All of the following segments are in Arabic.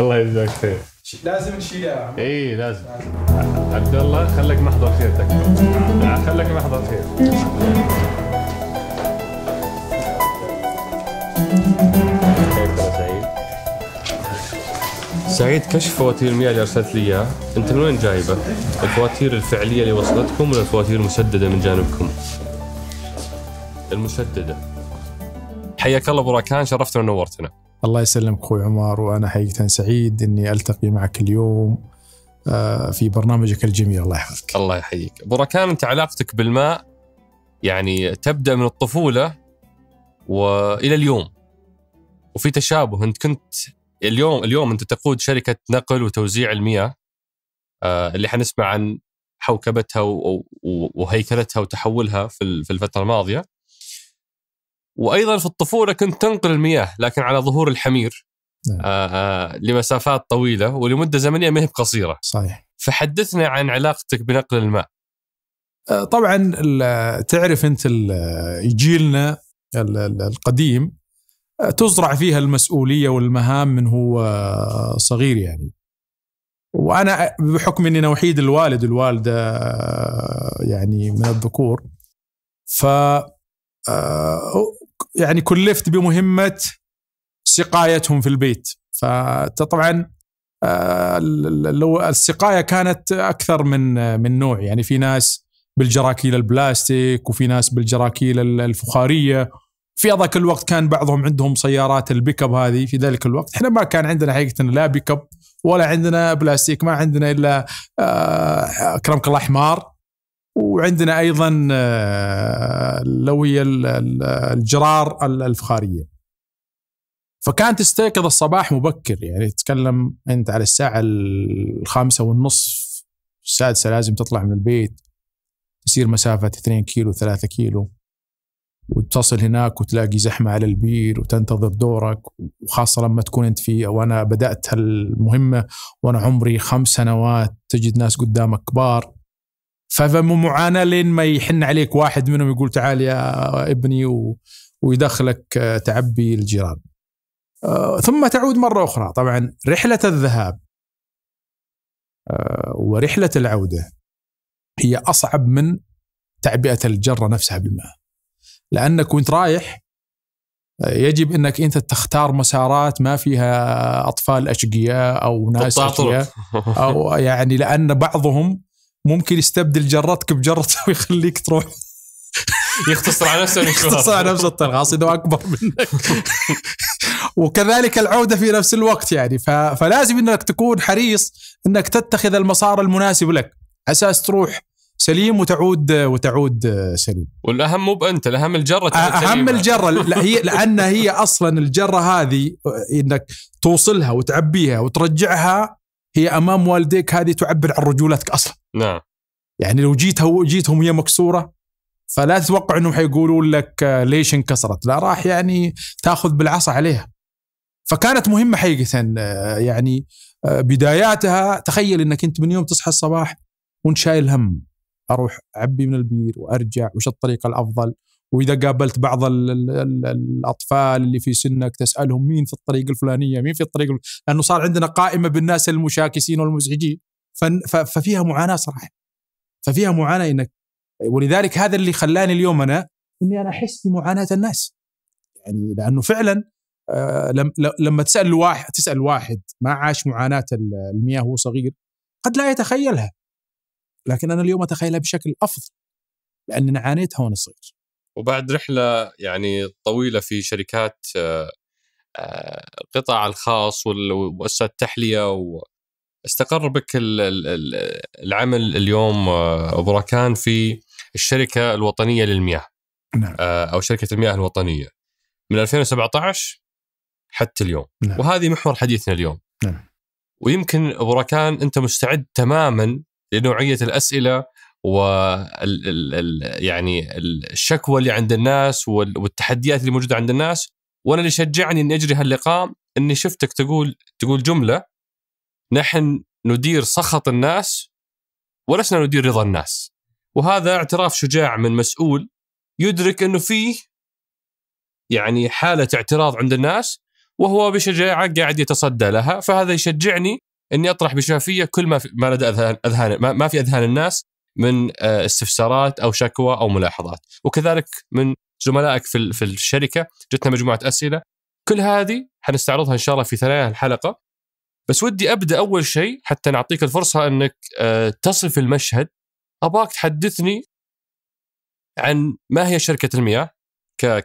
الله يجزاك خير لازم نشيلها اي لازم عبد الله خليك محضر خير تكفى آه، خليك محضر خير سعيد كشف فواتير المياه اللي ارسلت لي اياها، انت من وين جايبه؟ الفواتير الفعليه اللي وصلتكم ولا الفواتير المسدده من جانبكم؟ المسدده حياك الله ابو راكان شرفتنا ونورتنا الله يسلمك اخوي عمر وانا حقيقه سعيد اني التقي معك اليوم آه، في برنامجك الجميل الله يحفظك الله يحييك ابو راكان انت علاقتك بالماء يعني تبدا من الطفوله والى اليوم وفي تشابه انت كنت اليوم اليوم انت تقود شركه نقل وتوزيع المياه آه، اللي حنسمع عن حوكبتها وهيكلتها وتحولها في الفتره الماضيه وايضا في الطفوله كنت تنقل المياه لكن على ظهور الحمير آآ نعم. آآ آه، آه، لمسافات طويله ولمده زمنيه ما هي بقصيره صحيح فحدثنا عن علاقتك بنقل الماء آه، طبعا تعرف انت جيلنا القديم تزرع فيها المسؤوليه والمهام من هو صغير يعني وانا بحكم اني انا وحيد الوالد والوالده يعني من الذكور ف يعني كلفت بمهمه سقايتهم في البيت فطبعا آه، لو السقايه كانت اكثر من من نوع يعني في ناس بالجراكيل البلاستيك وفي ناس بالجراكيل الفخاريه في هذاك الوقت كان بعضهم عندهم سيارات البيك اب هذه في ذلك الوقت احنا ما كان عندنا حقيقه لا بيك اب ولا عندنا بلاستيك ما عندنا الا اكرمك آه، الله حمار وعندنا ايضا آه، لو الجرار الفخاريه فكانت تستيقظ الصباح مبكر يعني تتكلم انت على الساعه الخامسة والنصف السادسة لازم تطلع من البيت تسير مسافة 2 كيلو 3 كيلو وتصل هناك وتلاقي زحمة على البير وتنتظر دورك وخاصة لما تكون أنت في أو أنا بدأت المهمة وأنا عمري خمس سنوات تجد ناس قدامك كبار فمعاناه لين ما يحن عليك واحد منهم يقول تعال يا ابني و... ويدخلك آه، تعبي الجيران آه، ثم تعود مره اخرى طبعا رحله الذهاب آه، ورحله العوده هي اصعب من تعبئه الجره نفسها بالماء لانك وانت رايح يجب انك انت تختار مسارات ما فيها اطفال اشقياء او ناس اشقياء او يعني لان بعضهم ممكن يستبدل جرتك بجرته ويخليك تروح يختصر على نفسه يختصر على نفسه الطريق اصلا اكبر منك وكذلك العوده في نفس الوقت يعني فلازم انك تكون حريص انك تتخذ المسار المناسب لك اساس تروح سليم وتعود وتعود سليم والاهم مو بانت الاهم الجره اهم الجره لا هي لان هي اصلا الجره هذه انك توصلها وتعبيها وترجعها هي امام والديك هذه تعبر عن رجولتك اصلا نعم يعني لو جيتها جيتهم وهي مكسوره فلا تتوقع انهم حيقولوا لك ليش انكسرت لا راح يعني تاخذ بالعصا عليها فكانت مهمه حقيقه يعني بداياتها تخيل انك انت من يوم تصحى الصباح وانت شايل هم اروح اعبي من البير وارجع وش الطريقه الافضل واذا قابلت بعض ال ال الاطفال اللي في سنك تسالهم مين في الطريق الفلانيه مين في الطريق لانه صار عندنا قائمه بالناس المشاكسين والمزعجين ففيها معاناه صراحه ففيها معاناه انك ولذلك هذا اللي خلاني اليوم انا اني انا احس بمعاناه الناس يعني لانه فعلا آه، لما تسال واحد تسال واحد ما عاش معاناه المياه وهو صغير قد لا يتخيلها لكن انا اليوم اتخيلها بشكل افضل لاني انا عانيتها وانا صغير وبعد رحله يعني طويله في شركات القطاع آه، آه، الخاص ومؤسسات التحليه واستقر بك العمل اليوم آه، ابو راكان في الشركه الوطنيه للمياه نعم. او شركه المياه الوطنيه من 2017 حتى اليوم نعم. وهذه محور حديثنا اليوم نعم. ويمكن ابو راكان انت مستعد تماما لنوعيه الاسئله و يعني الشكوى اللي عند الناس والتحديات اللي موجوده عند الناس وانا اللي شجعني اني اجري هاللقاء اني شفتك تقول تقول جمله نحن ندير سخط الناس ولسنا ندير رضا الناس وهذا اعتراف شجاع من مسؤول يدرك انه فيه يعني حاله اعتراض عند الناس وهو بشجاعه قاعد يتصدى لها فهذا يشجعني اني اطرح بشفافيه كل ما في ما لدى اذهان, أذهان ما في اذهان الناس من آه، استفسارات او شكوى او ملاحظات وكذلك من زملائك في في الشركه جتنا مجموعه اسئله كل هذه حنستعرضها ان شاء الله في ثنايا الحلقه بس ودي ابدا اول شيء حتى نعطيك الفرصه انك آه، تصف المشهد اباك تحدثني عن ما هي شركه المياه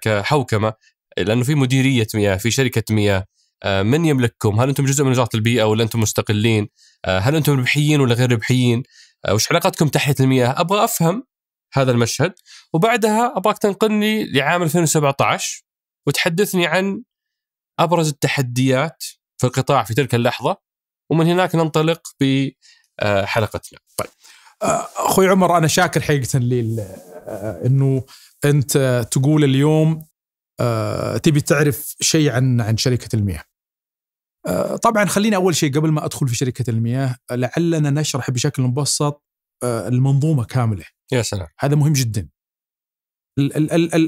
كحوكمه لانه في مديريه مياه في شركه مياه آه، من يملككم؟ هل انتم جزء من وزاره البيئه ولا انتم مستقلين؟ هل انتم ربحيين ولا غير ربحيين؟ آه، وش علاقتكم تحت المياه ابغى افهم هذا المشهد وبعدها ابغاك تنقلني لعام 2017 وتحدثني عن ابرز التحديات في القطاع في تلك اللحظه ومن هناك ننطلق بحلقتنا. آه، طيب آه، اخوي عمر انا شاكر حقيقه لي انه انت تقول اليوم تبي تعرف شيء عن عن شركه المياه. آه، طبعا خليني اول شيء قبل ما ادخل في شركه المياه لعلنا نشرح بشكل مبسط آه، المنظومه كامله يا سلام هذا مهم جدا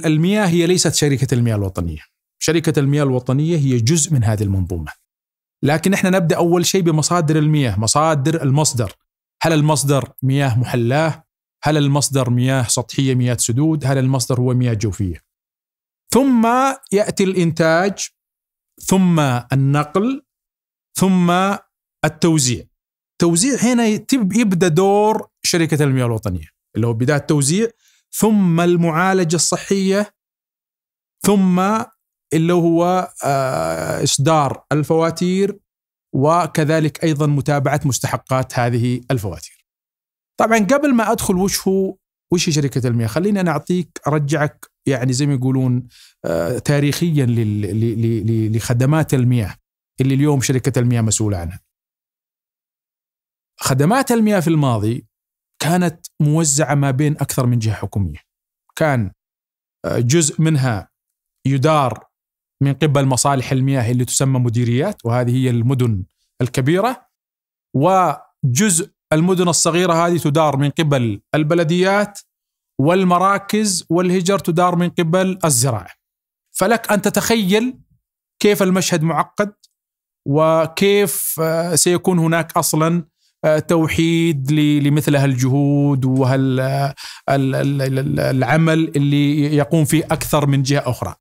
المياه هي ليست شركه المياه الوطنيه شركه المياه الوطنيه هي جزء من هذه المنظومه لكن احنا نبدا اول شيء بمصادر المياه مصادر المصدر هل المصدر مياه محلاه هل المصدر مياه سطحيه مياه سدود هل المصدر هو مياه جوفيه ثم ياتي الانتاج ثم النقل ثم التوزيع توزيع هنا يبدا دور شركه المياه الوطنيه اللي هو بدايه التوزيع ثم المعالجه الصحيه ثم اللي هو آه، اصدار الفواتير وكذلك ايضا متابعه مستحقات هذه الفواتير. طبعا قبل ما ادخل وش هو وش هي شركه المياه خليني انا اعطيك ارجعك يعني زي ما يقولون آه، تاريخيا لخدمات المياه اللي اليوم شركة المياه مسؤولة عنها خدمات المياه في الماضي كانت موزعة ما بين أكثر من جهة حكومية كان آه، جزء منها يدار من قبل مصالح المياه اللي تسمى مديريات وهذه هي المدن الكبيرة وجزء المدن الصغيرة هذه تدار من قبل البلديات والمراكز والهجر تدار من قبل الزراعة فلك أن تتخيل كيف المشهد معقد وكيف آه، سيكون هناك اصلا آه، توحيد لمثل هالجهود وهالعمل آه، اللي يقوم فيه اكثر من جهه اخرى.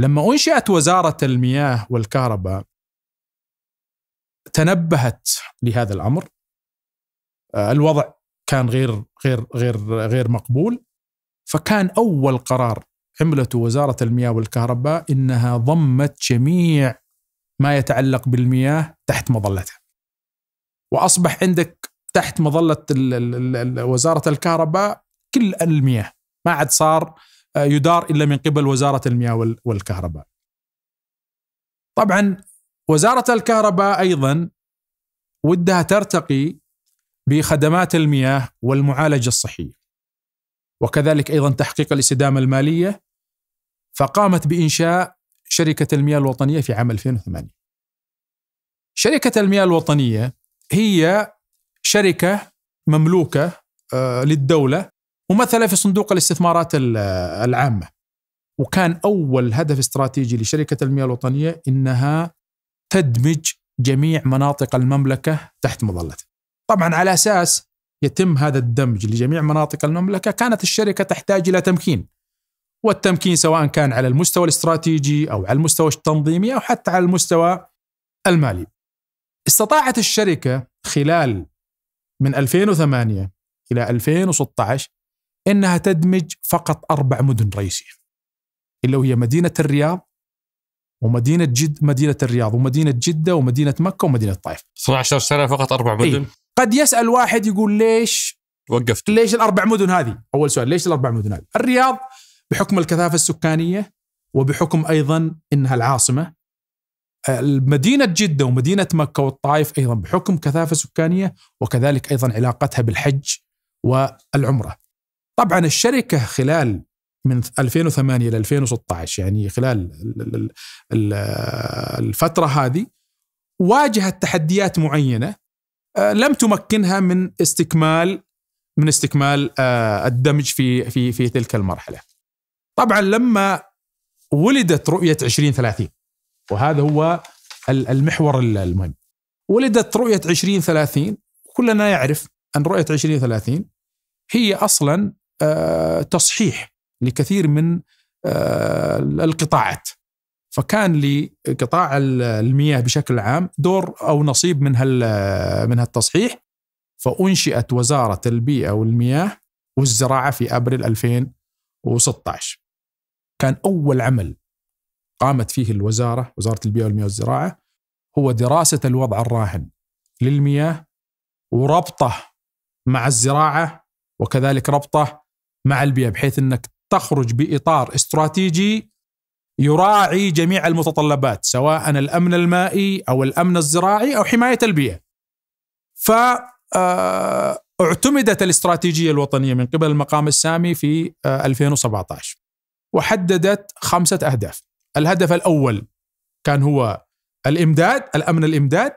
لما انشئت وزاره المياه والكهرباء تنبهت لهذا الامر الوضع كان غير غير غير غير مقبول فكان اول قرار عملته وزاره المياه والكهرباء انها ضمت جميع ما يتعلق بالمياه تحت مظلتها واصبح عندك تحت مظله وزاره الكهرباء كل المياه ما عاد صار آه، يدار الا من قبل وزاره المياه والكهرباء. طبعا وزاره الكهرباء ايضا ودها ترتقي بخدمات المياه والمعالجه الصحيه. وكذلك ايضا تحقيق الاستدامه الماليه فقامت بانشاء شركة المياه الوطنية في عام 2008 شركة المياه الوطنية هي شركة مملوكة آه، للدولة ممثلة في صندوق الاستثمارات آه، العامة وكان أول هدف استراتيجي لشركة المياه الوطنية إنها تدمج جميع مناطق المملكة تحت مظلتها طبعا على أساس يتم هذا الدمج لجميع مناطق المملكة كانت الشركة تحتاج إلى تمكين والتمكين سواء كان على المستوى الاستراتيجي او على المستوى التنظيمي او حتى على المستوى المالي. استطاعت الشركه خلال من 2008 الى 2016 انها تدمج فقط اربع مدن رئيسيه. اللي هي مدينه الرياض ومدينه جد مدينه الرياض ومدينه جده ومدينه مكه ومدينه الطائف. 12 سنه فقط اربع مدن؟ إيه؟ قد يسال واحد يقول ليش وقفت ليش الاربع مدن هذه؟ اول سؤال ليش الاربع مدن هذه؟ الرياض بحكم الكثافه السكانيه وبحكم ايضا انها العاصمه آه، مدينة جدة ومدينة مكة والطائف أيضا بحكم كثافة سكانية وكذلك أيضا علاقتها بالحج والعمرة طبعا الشركة خلال من 2008 إلى 2016 يعني خلال الفترة هذه واجهت تحديات معينة آه، لم تمكنها من استكمال من استكمال آه، الدمج في في في تلك المرحله. طبعا لما ولدت رؤية 2030 وهذا هو المحور المهم ولدت رؤية 2030 كلنا يعرف أن رؤية 2030 هي أصلا آه، تصحيح لكثير من آه، القطاعات فكان لقطاع المياه بشكل عام دور أو نصيب من من التصحيح فأنشئت وزارة البيئة والمياه والزراعة في أبريل 2016 كان أول عمل قامت فيه الوزارة وزارة البيئة والمياه والزراعة هو دراسة الوضع الراهن للمياه وربطه مع الزراعة وكذلك ربطه مع البيئة بحيث أنك تخرج بإطار استراتيجي يراعي جميع المتطلبات سواء الأمن المائي أو الأمن الزراعي أو حماية البيئة ف آه، اعتمدت الاستراتيجية الوطنية من قبل المقام السامي في 2017 آه، وحددت خمسة أهداف الهدف الأول كان هو الإمداد الأمن الإمداد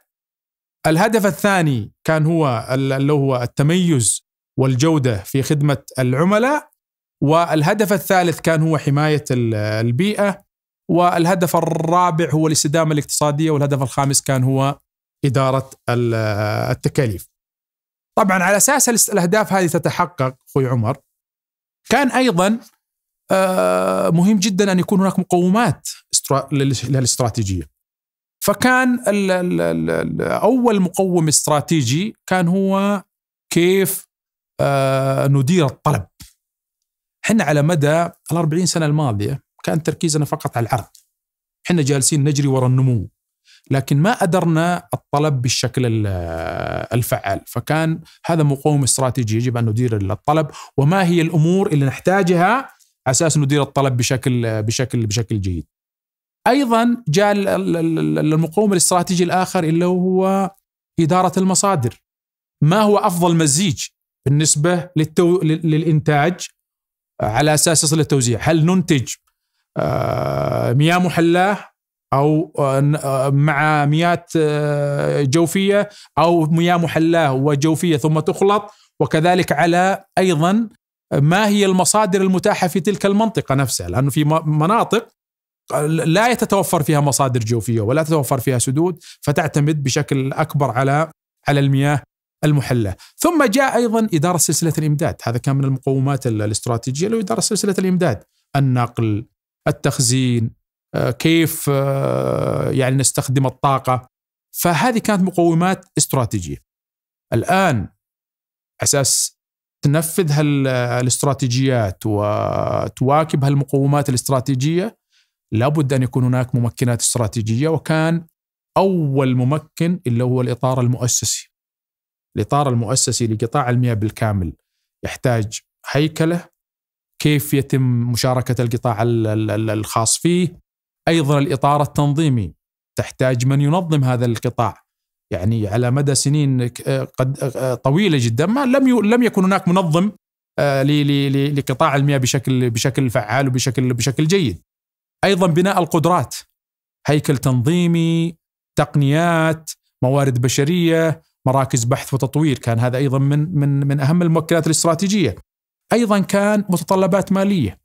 الهدف الثاني كان هو اللي هو التميز والجودة في خدمة العملاء والهدف الثالث كان هو حماية البيئة والهدف الرابع هو الاستدامة الاقتصادية والهدف الخامس كان هو إدارة التكاليف طبعا على أساس الأهداف هذه تتحقق أخوي عمر كان أيضا آه، مهم جدا ان يكون هناك مقومات للاستراتيجيه فكان الـ الـ الـ اول مقوم استراتيجي كان هو كيف آه، ندير الطلب احنا على مدى ال 40 سنه الماضيه كان تركيزنا فقط على العرض احنا جالسين نجري وراء النمو لكن ما أدرنا الطلب بالشكل الفعال فكان هذا مقوم استراتيجي يجب أن ندير الطلب وما هي الأمور اللي نحتاجها اساس ندير الطلب بشكل بشكل بشكل جيد. ايضا جاء المقوم الاستراتيجي الاخر اللي هو اداره المصادر. ما هو افضل مزيج بالنسبه للتو... للانتاج على اساس يصل التوزيع هل ننتج آه، مياه محلاه او آه، آه، مع مياه جوفيه او مياه محلاه وجوفيه ثم تخلط وكذلك على ايضا ما هي المصادر المتاحه في تلك المنطقه نفسها لانه في مناطق لا تتوفر فيها مصادر جوفيه ولا تتوفر فيها سدود فتعتمد بشكل اكبر على على المياه المحله، ثم جاء ايضا اداره سلسله الامداد، هذا كان من المقومات الاستراتيجيه لاداره سلسله الامداد، النقل، التخزين، آه، كيف آه، يعني نستخدم الطاقه، فهذه كانت مقومات استراتيجيه. الان اساس تنفذ هالاستراتيجيات وتواكب هالمقومات الاستراتيجيه لابد ان يكون هناك ممكنات استراتيجيه وكان اول ممكن اللي هو الاطار المؤسسي. الاطار المؤسسي لقطاع المياه بالكامل يحتاج هيكله كيف يتم مشاركه القطاع الخاص فيه ايضا الاطار التنظيمي تحتاج من ينظم هذا القطاع يعني على مدى سنين آه، قد آه، آه، طويله جدا ما لم لم يكن هناك منظم لقطاع المياه بشكل بشكل فعال وبشكل بشكل جيد. ايضا بناء القدرات هيكل تنظيمي، تقنيات، موارد بشريه، مراكز بحث وتطوير كان هذا ايضا من من من اهم المؤكلات الاستراتيجيه. ايضا كان متطلبات ماليه.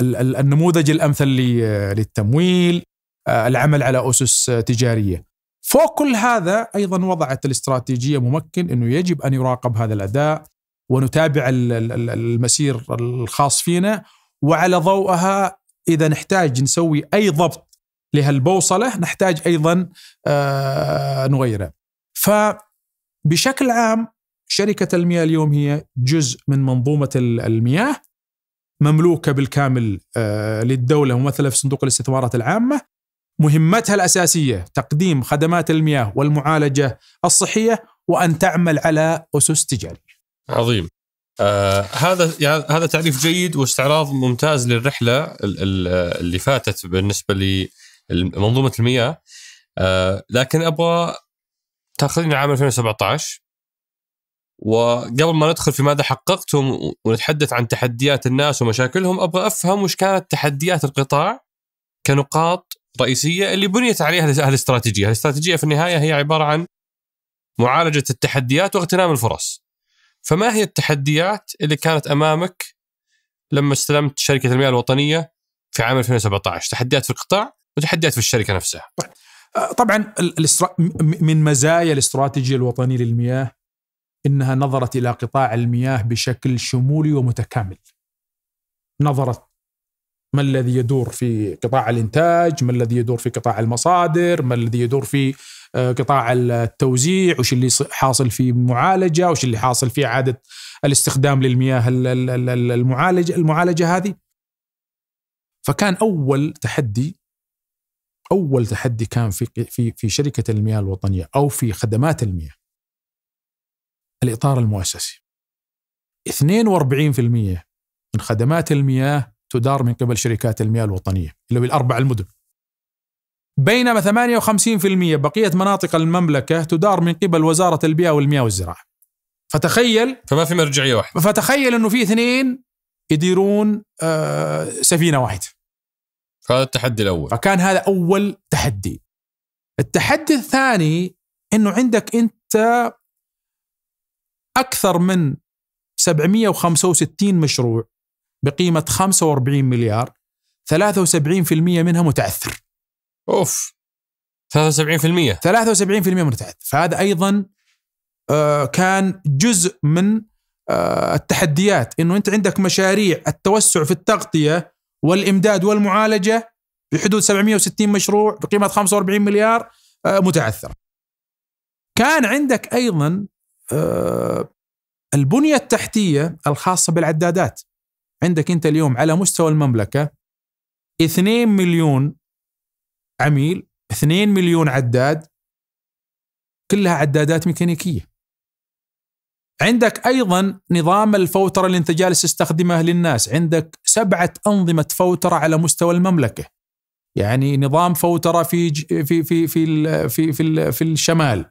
النموذج الامثل للتمويل، العمل على اسس تجاريه. فوق كل هذا ايضا وضعت الاستراتيجيه ممكن انه يجب ان يراقب هذا الاداء ونتابع المسير الخاص فينا وعلى ضوئها اذا نحتاج نسوي اي ضبط لهالبوصله نحتاج ايضا آه، نغيره. فبشكل عام شركه المياه اليوم هي جزء من منظومه المياه مملوكه بالكامل آه، للدوله ممثله في صندوق الاستثمارات العامه مهمتها الاساسيه تقديم خدمات المياه والمعالجه الصحيه وان تعمل على اسس تجاريه. عظيم. آه هذا يعني هذا تعريف جيد واستعراض ممتاز للرحله اللي فاتت بالنسبه لمنظومه المياه آه لكن ابغى تاخذني عام 2017 وقبل ما ندخل في ماذا حققتم ونتحدث عن تحديات الناس ومشاكلهم ابغى افهم وش كانت تحديات القطاع كنقاط رئيسيه اللي بنيت عليها هذه الاستراتيجيه، الاستراتيجيه في النهايه هي عباره عن معالجه التحديات واغتنام الفرص. فما هي التحديات اللي كانت امامك لما استلمت شركه المياه الوطنيه في عام 2017 تحديات في القطاع وتحديات في الشركه نفسها أه، طبعا من مزايا الاستراتيجيه الوطنيه للمياه انها نظرت الى قطاع المياه بشكل شمولي ومتكامل نظرت ما الذي يدور في قطاع الانتاج ما الذي يدور في قطاع المصادر ما الذي يدور في آه، قطاع التوزيع وش اللي حاصل في المعالجه وش اللي حاصل في اعاده الاستخدام للمياه المعالجه المعالجه هذه فكان اول تحدي اول تحدي كان في في في شركه المياه الوطنيه او في خدمات المياه الاطار المؤسسي 42% من خدمات المياه تدار من قبل شركات المياه الوطنية اللي بالأربع المدن بينما 58% بقية مناطق المملكة تدار من قبل وزارة البيئة والمياه والزراعة فتخيل فما في مرجعية واحدة فتخيل أنه في اثنين يديرون آه، سفينة واحدة هذا التحدي الأول فكان هذا أول تحدي التحدي الثاني أنه عندك أنت أكثر من 765 مشروع بقيمة 45 مليار 73% منها متعثر أوف 73% 73% متعثر فهذا أيضا آه، كان جزء من آه، التحديات أنه أنت عندك مشاريع التوسع في التغطية والإمداد والمعالجة بحدود 760 مشروع بقيمة 45 مليار آه، متعثر كان عندك أيضا البنية التحتية الخاصة بالعدادات عندك انت اليوم على مستوى المملكه 2 مليون عميل 2 مليون عداد كلها عدادات ميكانيكيه عندك ايضا نظام الفوتره اللي انت جالس تستخدمه للناس، عندك سبعه انظمه فوتره على مستوى المملكه. يعني نظام فوتره في في في في في في, في, في الشمال.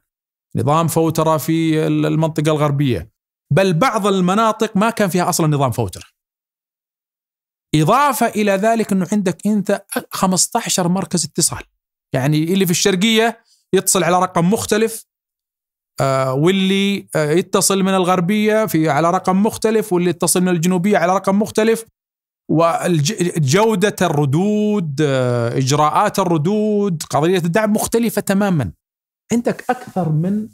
نظام فوتره في المنطقه الغربيه. بل بعض المناطق ما كان فيها اصلا نظام فوتره. إضافة إلى ذلك أنه عندك أنت 15 مركز اتصال يعني اللي في الشرقية يتصل على رقم مختلف آه واللي آه يتصل من الغربية في على رقم مختلف واللي يتصل من الجنوبية على رقم مختلف وجودة الردود آه إجراءات الردود قضية الدعم مختلفة تماما عندك أكثر من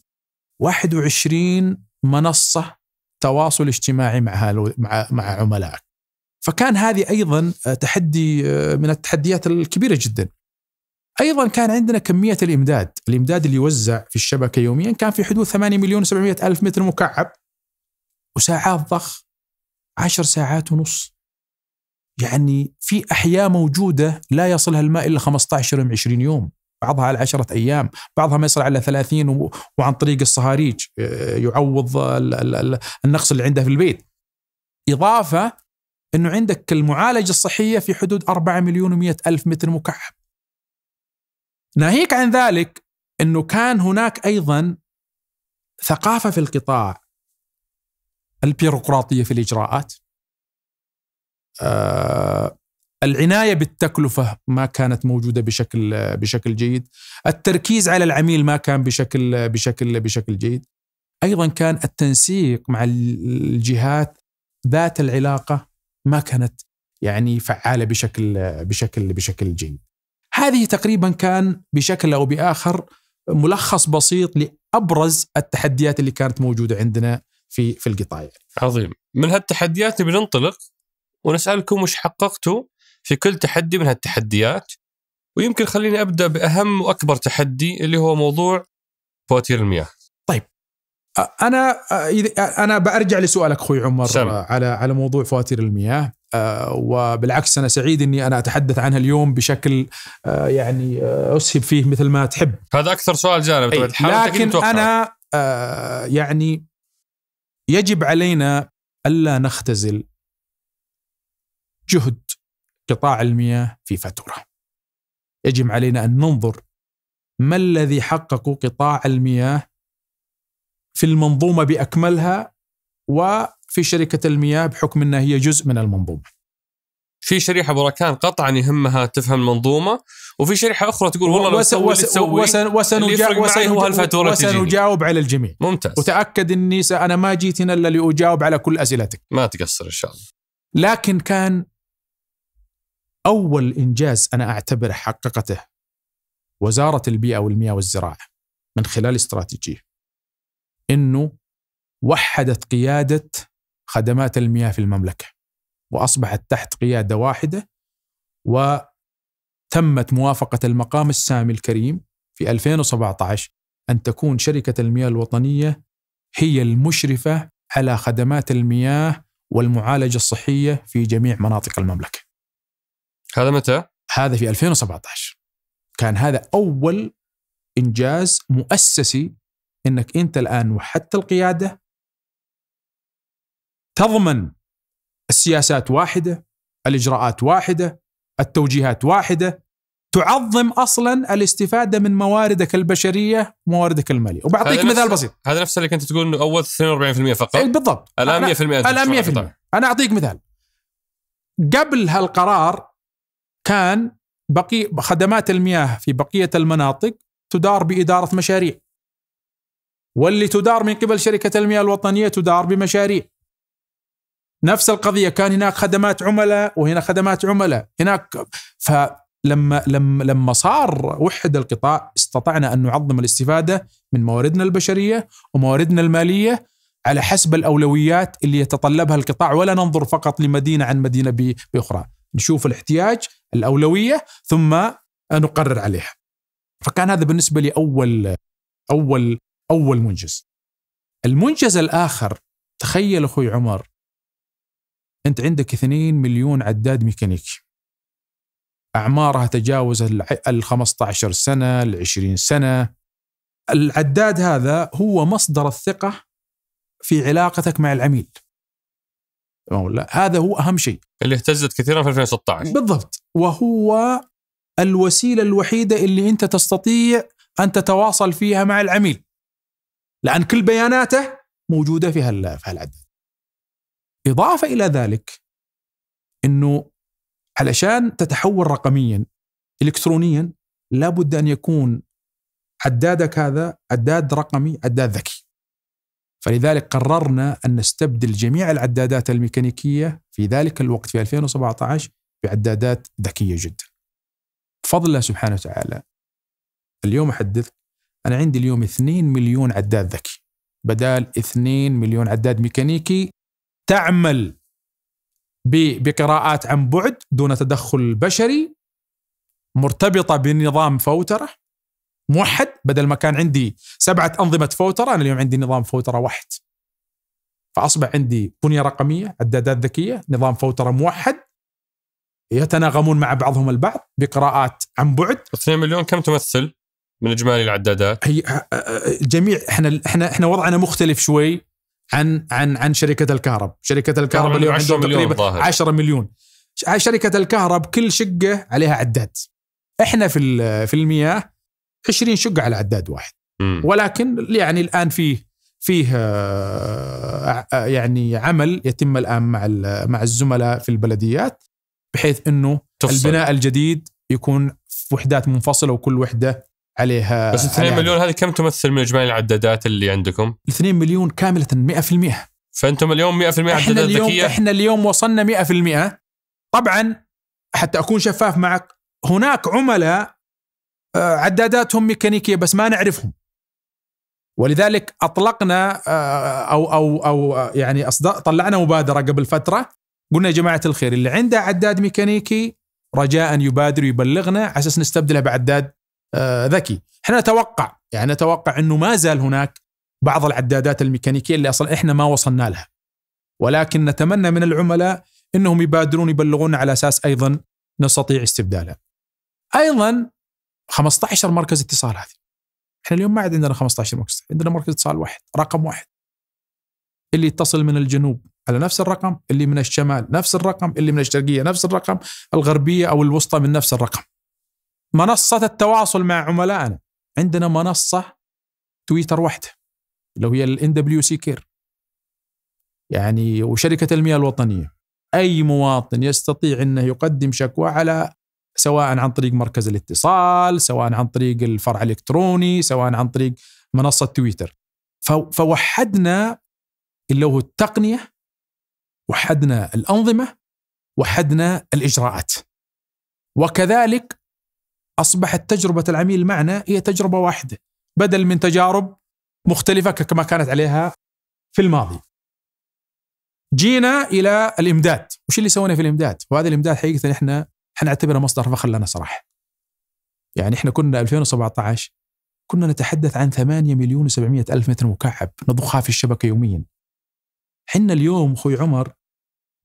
21 منصة تواصل اجتماعي مع مع مع عملائك فكان هذه ايضا آه، تحدي آه، من التحديات الكبيره جدا. ايضا كان عندنا كميه الامداد، الامداد اللي يوزع في الشبكه يوميا كان في حدود 8 مليون و700 الف متر مكعب وساعات ضخ 10 ساعات ونص. يعني في احياء موجوده لا يصلها الماء الا 15 يوم 20 يوم. بعضها على عشرة أيام بعضها ما يصل على ثلاثين وعن طريق الصهاريج آه، يعوض النقص اللي عنده في البيت إضافة أنه عندك المعالجة الصحية في حدود 4 مليون و ألف متر مكعب ناهيك عن ذلك أنه كان هناك أيضا ثقافة في القطاع البيروقراطية في الإجراءات آه العنايه بالتكلفه ما كانت موجوده بشكل بشكل جيد، التركيز على العميل ما كان بشكل بشكل بشكل جيد. ايضا كان التنسيق مع الجهات ذات العلاقه ما كانت يعني فعاله بشكل بشكل بشكل جيد. هذه تقريبا كان بشكل او باخر ملخص بسيط لابرز التحديات اللي كانت موجوده عندنا في في القطاع يعني. عظيم، من هالتحديات نبي ننطلق ونسالكم وش حققتوا في كل تحدي من هالتحديات ويمكن خليني ابدا باهم واكبر تحدي اللي هو موضوع فواتير المياه. انا انا برجع لسؤالك اخوي عمر سمع. على على موضوع فواتير المياه آه، وبالعكس انا سعيد اني انا اتحدث عنها اليوم بشكل آه، يعني آه، اسهب فيه مثل ما تحب هذا اكثر سؤال جانب طيب، لكن انا يعني يجب علينا الا نختزل جهد قطاع المياه في فاتوره يجب علينا ان ننظر ما الذي حققه قطاع المياه في المنظومه باكملها وفي شركه المياه بحكم انها هي جزء من المنظومه. في شريحه بركان قطعا يهمها تفهم المنظومه وفي شريحه اخرى تقول والله لو تسوي وس تسوي وس وسن وسنجاوب على الجميع ممتاز وتاكد اني انا ما جيت هنا الا لاجاوب على كل اسئلتك ما تقصر ان شاء الله لكن كان اول انجاز انا اعتبره حققته وزاره البيئه والمياه والزراعه من خلال استراتيجيه انه وحدت قياده خدمات المياه في المملكه واصبحت تحت قياده واحده وتمت موافقه المقام السامي الكريم في 2017 ان تكون شركه المياه الوطنيه هي المشرفه على خدمات المياه والمعالجه الصحيه في جميع مناطق المملكه. هذا متى؟ هذا في 2017 كان هذا اول انجاز مؤسسي انك انت الان وحدت القياده تضمن السياسات واحده، الاجراءات واحده، التوجيهات واحده، تعظم اصلا الاستفاده من مواردك البشريه ومواردك الماليه، وبعطيك مثال بسيط. هذا نفس اللي كنت تقول انه اول 42% فقط. إيه، بالضبط. الان 100% الان 100%. انا اعطيك مثال. قبل هالقرار كان بقي خدمات المياه في بقيه المناطق تدار باداره مشاريع. واللي تدار من قبل شركة المياه الوطنية تدار بمشاريع نفس القضية كان هناك خدمات عملاء وهنا خدمات عملاء هناك فلما لما لما صار وحد القطاع استطعنا أن نعظم الاستفادة من مواردنا البشرية ومواردنا المالية على حسب الأولويات اللي يتطلبها القطاع ولا ننظر فقط لمدينة عن مدينة بأخرى نشوف الاحتياج الأولوية ثم نقرر عليها فكان هذا بالنسبة لي أول أول أول منجز المنجز الآخر تخيل أخوي عمر أنت عندك 2 مليون عداد ميكانيكي أعمارها تجاوز ال 15 سنة ال 20 سنة العداد هذا هو مصدر الثقة في علاقتك مع العميل ولا هذا هو أهم شيء اللي اهتزت كثيرا في 2016 بالضبط وهو الوسيلة الوحيدة اللي أنت تستطيع أن تتواصل فيها مع العميل لأن كل بياناته موجودة في هالعدد إضافة إلى ذلك أنه علشان تتحول رقميا إلكترونيا لابد أن يكون عدادك هذا عداد رقمي عداد ذكي فلذلك قررنا أن نستبدل جميع العدادات الميكانيكية في ذلك الوقت في 2017 بعدادات ذكية جدا فضل الله سبحانه وتعالى اليوم احدثك أنا عندي اليوم 2 مليون عداد ذكي بدال 2 مليون عداد ميكانيكي تعمل بقراءات عن بعد دون تدخل بشري مرتبطة بنظام فوترة موحد بدل ما كان عندي سبعة أنظمة فوترة أنا اليوم عندي نظام فوترة واحد فأصبح عندي بنية رقمية عدادات ذكية نظام فوترة موحد يتناغمون مع بعضهم البعض بقراءات عن بعد 2 مليون كم تمثل؟ من اجمالي العدادات هي جميع احنا احنا احنا وضعنا مختلف شوي عن عن عن شركه الكهرب، شركه الكهرب اليوم عندها تقريبا 10 مليون شركه الكهرب كل شقه عليها عداد احنا في في المياه 20 شقه على عداد واحد م. ولكن يعني الان في فيه آه، آه، آه، يعني عمل يتم الان مع مع الزملاء في البلديات بحيث انه تفصل. البناء الجديد يكون في وحدات منفصله وكل وحده عليها بس 2 مليون هذه كم تمثل من اجمالي العدادات اللي عندكم؟ 2 مليون كامله 100% فانتم اليوم 100% عدادات اليوم ذكيه احنا اليوم وصلنا 100% طبعا حتى اكون شفاف معك هناك عملاء آه، عداداتهم ميكانيكيه بس ما نعرفهم ولذلك اطلقنا آه، او او او آه، يعني اصدق طلعنا مبادره قبل فتره قلنا يا جماعه الخير اللي عنده عداد ميكانيكي رجاء يبادر يبلغنا على اساس نستبدله بعداد آه، ذكي احنا نتوقع يعني نتوقع انه ما زال هناك بعض العدادات الميكانيكيه اللي اصلا احنا ما وصلنا لها ولكن نتمنى من العملاء انهم يبادرون يبلغون على اساس ايضا نستطيع استبدالها ايضا 15 مركز اتصال هذه احنا اليوم ما عاد عندنا 15 مركز عندنا مركز اتصال واحد رقم واحد اللي يتصل من الجنوب على نفس الرقم اللي من الشمال نفس الرقم اللي من الشرقيه نفس الرقم الغربيه او الوسطى من نفس الرقم منصة التواصل مع عملائنا عندنا منصة تويتر واحدة اللي هي الان دبليو سي كير يعني وشركة المياه الوطنية أي مواطن يستطيع أنه يقدم شكوى على سواء عن طريق مركز الاتصال سواء عن طريق الفرع الإلكتروني سواء عن طريق منصة تويتر فوحدنا اللي هو التقنية وحدنا الأنظمة وحدنا الإجراءات وكذلك أصبحت تجربة العميل معنا هي تجربة واحدة بدل من تجارب مختلفة كما كانت عليها في الماضي جينا إلى الإمداد وش اللي سوينا في الإمداد وهذا الإمداد حقيقة إحنا حنعتبره مصدر فخر لنا صراحة يعني إحنا كنا 2017 كنا نتحدث عن 8 مليون و700 ألف متر مكعب نضخها في الشبكة يوميا حنا اليوم أخوي عمر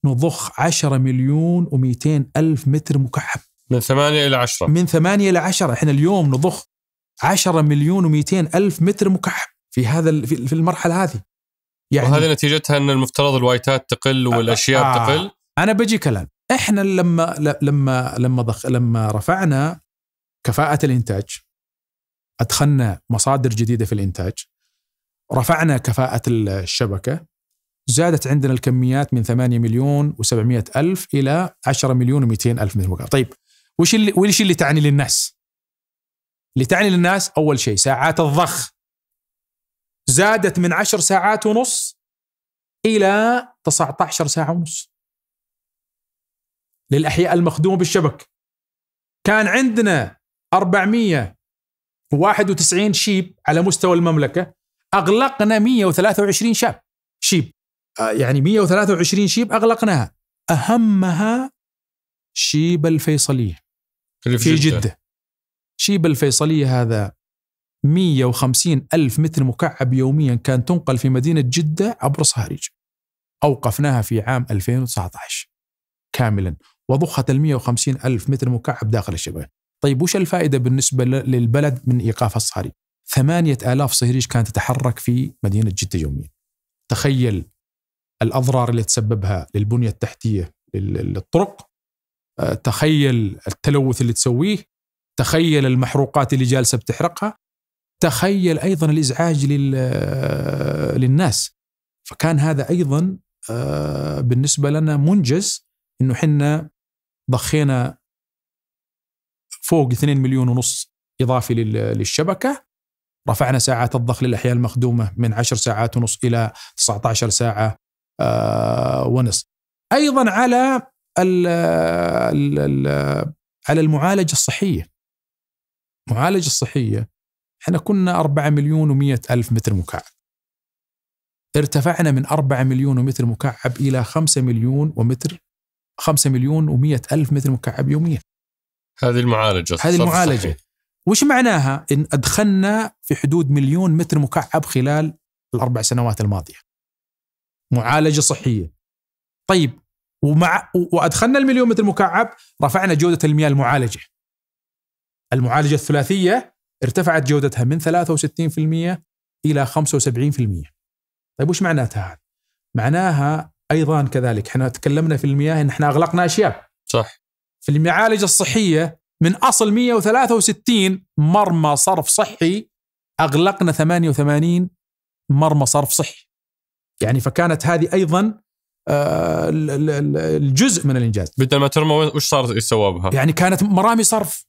نضخ 10 مليون و200 ألف متر مكعب من 8 إلى 10 من 8 إلى 10 إحنا اليوم نضخ 10 مليون و200 ألف متر مكعب في هذا في المرحلة هذه يعني وهذه نتيجتها أن المفترض الوايتات تقل آه، والأشياء آه،, آه تقل أنا بجي كلام احنا لما لما لما ضخ لما رفعنا كفاءة الإنتاج أدخلنا مصادر جديدة في الإنتاج رفعنا كفاءة الشبكة زادت عندنا الكميات من 8 مليون و700 ألف إلى 10 مليون و200 ألف من طيب وش اللي وش اللي تعني للناس؟ اللي تعني للناس اول شيء ساعات الضخ زادت من 10 ساعات ونص الى 19 ساعه ونص للاحياء المخدومه بالشبك كان عندنا 491 شيب على مستوى المملكه اغلقنا 123 شاب شيب آه، يعني 123 شيب اغلقناها اهمها شيب الفيصليه اللي في, في جدة. جدة شيب الفيصلية هذا 150 ألف متر مكعب يوميا كان تنقل في مدينة جدة عبر صهاريج أوقفناها في عام 2019 كاملا وضخت ال 150 ألف متر مكعب داخل الشبكة طيب وش الفائدة بالنسبة للبلد من إيقاف الصهاريج 8000 صهريج كانت تتحرك في مدينة جدة يوميا تخيل الأضرار اللي تسببها للبنية التحتية للطرق تخيل التلوث اللي تسويه تخيل المحروقات اللي جالسه بتحرقها تخيل ايضا الازعاج للناس فكان هذا ايضا آه، بالنسبه لنا منجز انه حنا ضخينا فوق 2 مليون ونص اضافي للشبكه رفعنا ساعات الضخ للاحياء المخدومه من 10 ساعات ونص الى 19 ساعه آه، ونص ايضا على على المعالجه الصحيه المعالجه الصحيه احنا كنا 4 مليون و ألف متر مكعب ارتفعنا من 4 مليون ومتر مكعب إلى 5 مليون ومتر 5 مليون و ألف متر مكعب يوميا هذه المعالجة هذه المعالجة صحيح. وش معناها إن أدخلنا في حدود مليون متر مكعب خلال الأربع سنوات الماضية معالجة صحية طيب ومع وادخلنا المليون متر مكعب رفعنا جوده المياه المعالجه. المعالجه الثلاثيه ارتفعت جودتها من 63% الى 75%. طيب وش معناتها هذا؟ معناها ايضا كذلك احنا تكلمنا في المياه ان احنا اغلقنا اشياء. صح. في المعالجه الصحيه من اصل 163 مرمى صرف صحي اغلقنا 88 مرمى صرف صحي. يعني فكانت هذه ايضا آه، الجزء من الانجاز بدل ما ترمى وش صار سوى بها؟ يعني كانت مرامي صرف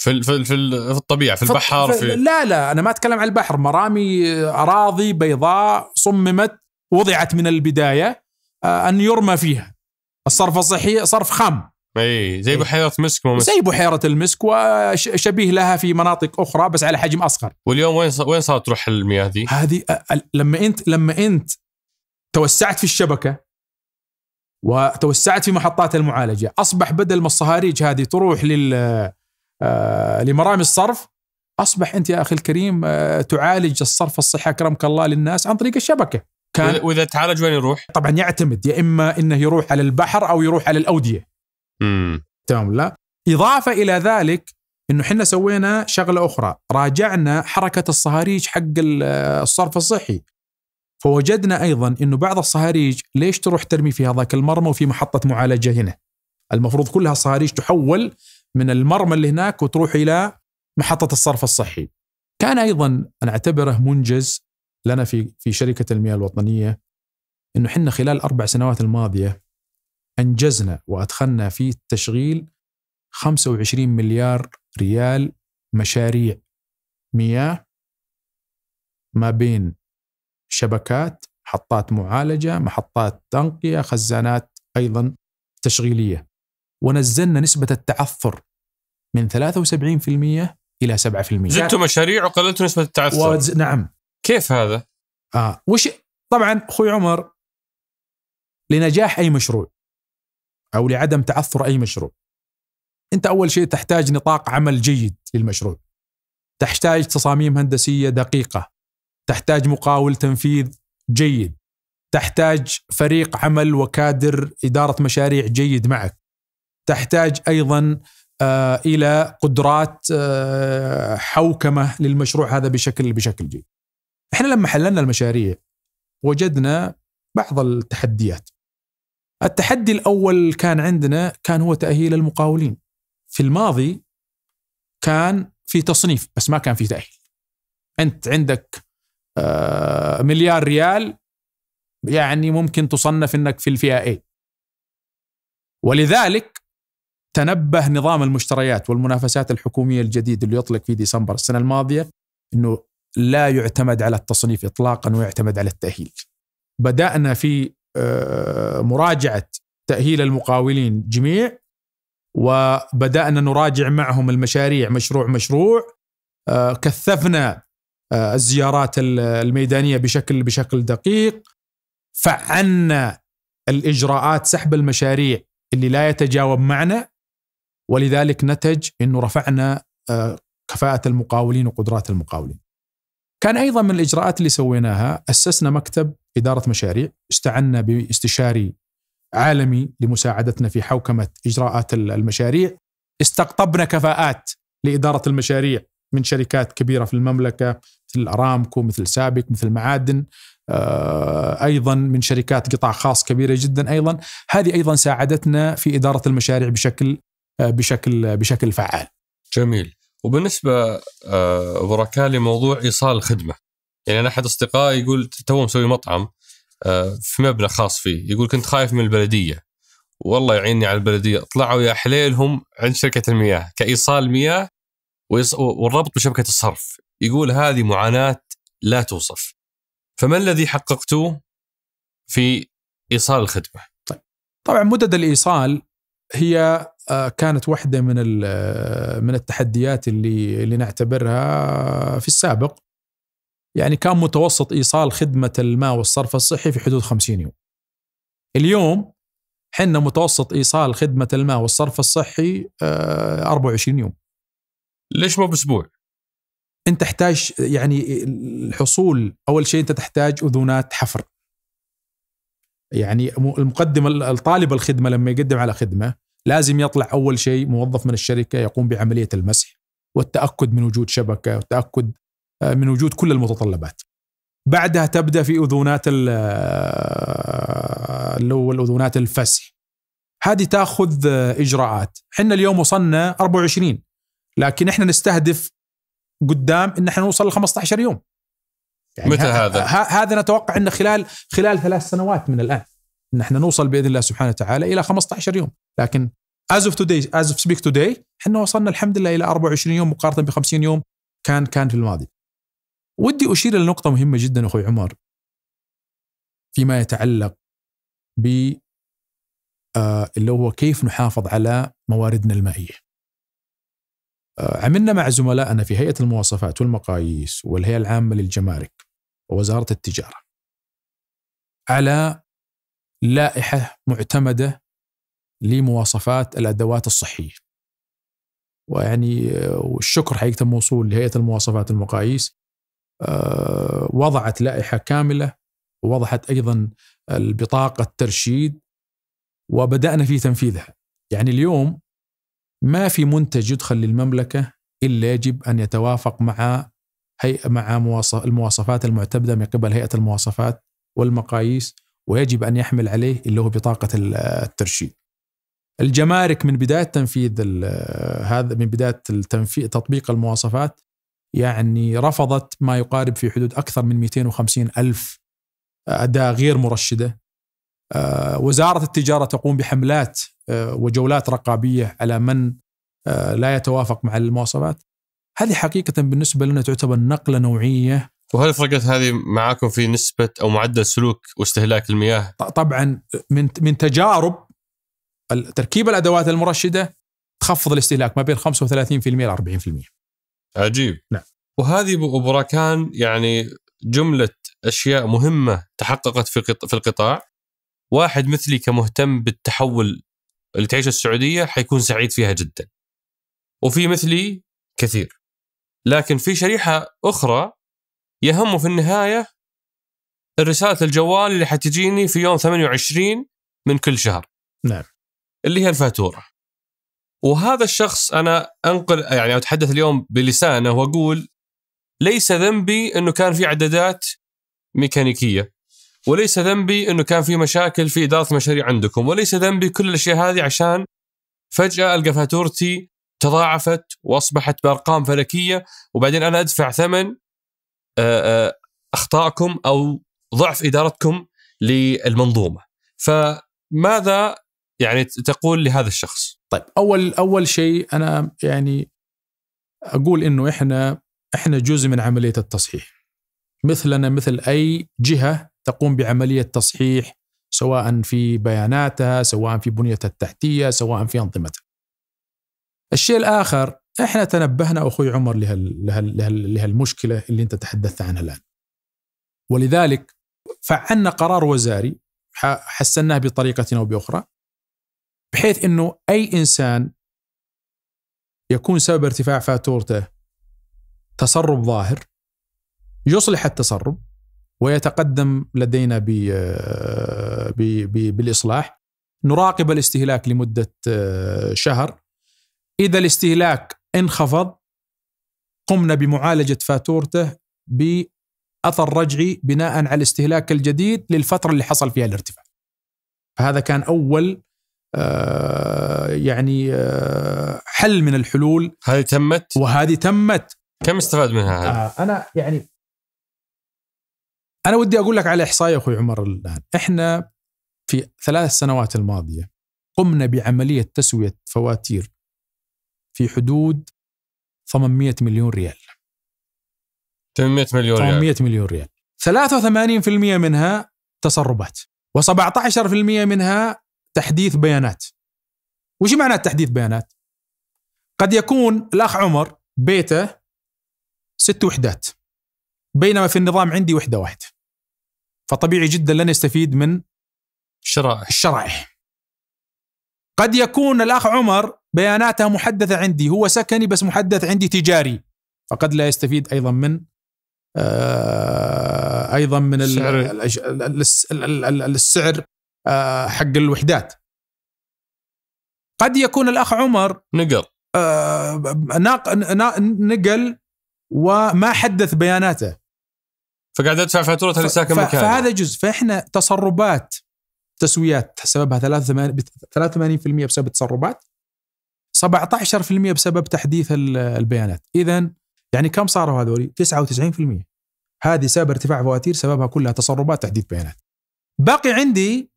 في في في الطبيعه في البحر في لا لا انا ما اتكلم عن البحر مرامي آه، اراضي بيضاء صممت وضعت من البدايه آه، ان يرمى فيها الصرف الصحي صرف خام اي زي بحيره مسك زي بحيره المسك وشبيه لها في مناطق اخرى بس على حجم اصغر واليوم وين وين صارت تروح المياه دي هذه لما انت لما انت توسعت في الشبكه وتوسعت في محطات المعالجه اصبح بدل ما الصهاريج هذه تروح لل آه، لمرامي الصرف اصبح انت يا اخي الكريم آه، تعالج الصرف الصحي اكرمك الله للناس عن طريق الشبكه كان واذا تعالج وين يروح؟ طبعا يعتمد يا اما انه يروح على البحر او يروح على الاوديه. امم تمام لا؟ اضافه الى ذلك انه احنا سوينا شغله اخرى، راجعنا حركه الصهاريج حق آه، الصرف الصحي، فوجدنا ايضا انه بعض الصهاريج ليش تروح ترمي في هذاك المرمى وفي محطه معالجه هنا؟ المفروض كلها الصهاريج تحول من المرمى اللي هناك وتروح الى محطه الصرف الصحي. كان ايضا انا اعتبره منجز لنا في في شركه المياه الوطنيه انه احنا خلال الاربع سنوات الماضيه انجزنا وادخلنا في التشغيل 25 مليار ريال مشاريع مياه ما بين شبكات محطات معالجه محطات تنقيه خزانات ايضا تشغيليه ونزلنا نسبه التعثر من 73% الى 7% زدتوا مشاريع وقللتوا نسبه التعثر وز... نعم كيف هذا؟ اه وش طبعا اخوي عمر لنجاح اي مشروع او لعدم تعثر اي مشروع انت اول شيء تحتاج نطاق عمل جيد للمشروع تحتاج تصاميم هندسيه دقيقه تحتاج مقاول تنفيذ جيد تحتاج فريق عمل وكادر إدارة مشاريع جيد معك تحتاج أيضا آه، إلى قدرات آه، حوكمة للمشروع هذا بشكل بشكل جيد احنا لما حللنا المشاريع وجدنا بعض التحديات التحدي الأول كان عندنا كان هو تأهيل المقاولين في الماضي كان في تصنيف بس ما كان في تأهيل أنت عندك آه، مليار ريال يعني ممكن تصنف انك في الفئه A ولذلك تنبه نظام المشتريات والمنافسات الحكوميه الجديد اللي يطلق في ديسمبر السنه الماضيه انه لا يعتمد على التصنيف اطلاقا ويعتمد على التاهيل. بدانا في آه، مراجعه تاهيل المقاولين جميع وبدانا نراجع معهم المشاريع مشروع مشروع آه، كثفنا آه، الزيارات الميدانيه بشكل بشكل دقيق فعلنا الاجراءات سحب المشاريع اللي لا يتجاوب معنا ولذلك نتج انه رفعنا آه، كفاءه المقاولين وقدرات المقاولين. كان ايضا من الاجراءات اللي سويناها اسسنا مكتب اداره مشاريع، استعنا باستشاري عالمي لمساعدتنا في حوكمه اجراءات المشاريع، استقطبنا كفاءات لاداره المشاريع من شركات كبيره في المملكه مثل ارامكو مثل سابك مثل معادن آه، ايضا من شركات قطاع خاص كبيره جدا ايضا هذه ايضا ساعدتنا في اداره المشاريع بشكل آه، بشكل بشكل فعال. جميل وبالنسبه آه، بركه لموضوع ايصال الخدمه يعني انا احد اصدقائي يقول تو مسوي مطعم في مبنى خاص فيه يقول كنت خايف من البلديه والله يعيني على البلديه طلعوا يا حليلهم عند شركه المياه كايصال مياه والربط بشبكه الصرف يقول هذه معاناه لا توصف فما الذي حققتوه في ايصال الخدمه؟ طيب. طبعا مدد الايصال هي آه، كانت واحده من من التحديات اللي اللي نعتبرها في السابق يعني كان متوسط ايصال خدمه الماء والصرف الصحي في حدود 50 يوم. اليوم حنا متوسط ايصال خدمه الماء والصرف الصحي 24 آه، يوم. ليش مو باسبوع؟ انت تحتاج يعني الحصول اول شيء انت تحتاج اذونات حفر يعني المقدم الطالب الخدمه لما يقدم على خدمه لازم يطلع اول شيء موظف من الشركه يقوم بعمليه المسح والتاكد من وجود شبكه والتاكد آه، من وجود كل المتطلبات. بعدها تبدا في اذونات آه، اللي هو الاذونات الفسح. هذه تاخذ آه، اجراءات، احنا اليوم وصلنا 24 لكن احنا نستهدف قدام ان احنا نوصل ل 15 يوم يعني متى هذا؟ هذا نتوقع انه خلال خلال ثلاث سنوات من الان ان احنا نوصل باذن الله سبحانه وتعالى الى 15 يوم لكن از اوف توداي از اوف سبيك توداي احنا وصلنا الحمد لله الى 24 يوم مقارنه ب 50 يوم كان كان في الماضي. ودي اشير الى نقطه مهمه جدا اخوي عمر فيما يتعلق ب آه، اللي هو كيف نحافظ على مواردنا المائيه. آه، عملنا مع زملائنا في هيئه المواصفات والمقاييس والهيئه العامه للجمارك ووزاره التجاره على لائحه معتمده لمواصفات الادوات الصحيه. ويعني آه، والشكر حقيقه موصول لهيئه المواصفات والمقاييس آه، وضعت لائحه كامله ووضحت ايضا البطاقه الترشيد وبدانا في تنفيذها. يعني اليوم ما في منتج يدخل للمملكه الا يجب ان يتوافق مع هيئة مع المواصفات المعتمده من قبل هيئه المواصفات والمقاييس ويجب ان يحمل عليه اللي هو بطاقه الترشيد. الجمارك من بدايه تنفيذ هذا من بدايه التنفيذ تطبيق المواصفات يعني رفضت ما يقارب في حدود اكثر من 250 الف اداه غير مرشده. آه، وزاره التجاره تقوم بحملات آه، وجولات رقابيه على من آه، لا يتوافق مع المواصفات هذه حقيقه بالنسبه لنا تعتبر نقله نوعيه وهل فرقت هذه معاكم في نسبه او معدل سلوك واستهلاك المياه؟ طبعا من من تجارب تركيب الادوات المرشده تخفض الاستهلاك ما بين 35% الى 40% عجيب نعم وهذه ابو راكان يعني جمله اشياء مهمه تحققت في في القطاع واحد مثلي كمهتم بالتحول اللي تعيش السعوديه حيكون سعيد فيها جدا. وفي مثلي كثير. لكن في شريحه اخرى يهمه في النهايه الرسالة الجوال اللي حتجيني في يوم 28 من كل شهر. نعم. اللي هي الفاتوره. وهذا الشخص انا انقل يعني اتحدث اليوم بلسانه واقول ليس ذنبي انه كان في اعدادات ميكانيكيه وليس ذنبي انه كان في مشاكل في اداره مشاريع عندكم وليس ذنبي كل الاشياء هذه عشان فجاه القى فاتورتي تضاعفت واصبحت بارقام فلكيه وبعدين انا ادفع ثمن آه، آه، اخطائكم او ضعف ادارتكم للمنظومه فماذا يعني تقول لهذا الشخص طيب اول اول شيء انا يعني اقول انه احنا احنا جزء من عمليه التصحيح مثلنا مثل اي جهه تقوم بعمليه تصحيح سواء في بياناتها، سواء في بنيتها التحتيه، سواء في انظمتها. الشيء الاخر احنا تنبهنا اخوي عمر لهالمشكله اللي انت تحدثت عنها الان. ولذلك فعلنا قرار وزاري حسناه بطريقه او باخرى بحيث انه اي انسان يكون سبب ارتفاع فاتورته تسرب ظاهر يصلح التسرب ويتقدم لدينا بـ بـ بـ بالاصلاح نراقب الاستهلاك لمده آه، شهر اذا الاستهلاك انخفض قمنا بمعالجه فاتورته باثر رجعي بناء على الاستهلاك الجديد للفتره اللي حصل فيها الارتفاع. فهذا كان اول آه، يعني آه، حل من الحلول هذه تمت؟ وهذه تمت كم استفاد منها هذا؟ انا يعني انا ودي اقول لك على احصائيه اخوي عمر الان احنا في ثلاث سنوات الماضيه قمنا بعمليه تسويه فواتير في حدود 800 مليون ريال 800 مليون ريال 800 مليون ريال 83% منها تسربات و17% منها تحديث بيانات وش معنى تحديث بيانات؟ قد يكون الاخ عمر بيته ست وحدات بينما في النظام عندي وحده واحده فطبيعي جدا لن يستفيد من الشرائح الشرائح قد يكون الاخ عمر بياناته محدثه عندي هو سكني بس محدث عندي تجاري فقد لا يستفيد ايضا من آه، ايضا من السعر, السعر حق الوحدات قد يكون الاخ عمر نقل آه، نقل وما حدث بياناته فقاعد ادفع فاتوره اللي ساكن مكانه فهذا جزء فاحنا تسربات تسويات سببها 83% بسبب تسربات 17% بسبب تحديث البيانات اذا يعني كم صاروا هذول 99% هذه سبب ارتفاع فواتير سببها كلها تسربات تحديث بيانات باقي عندي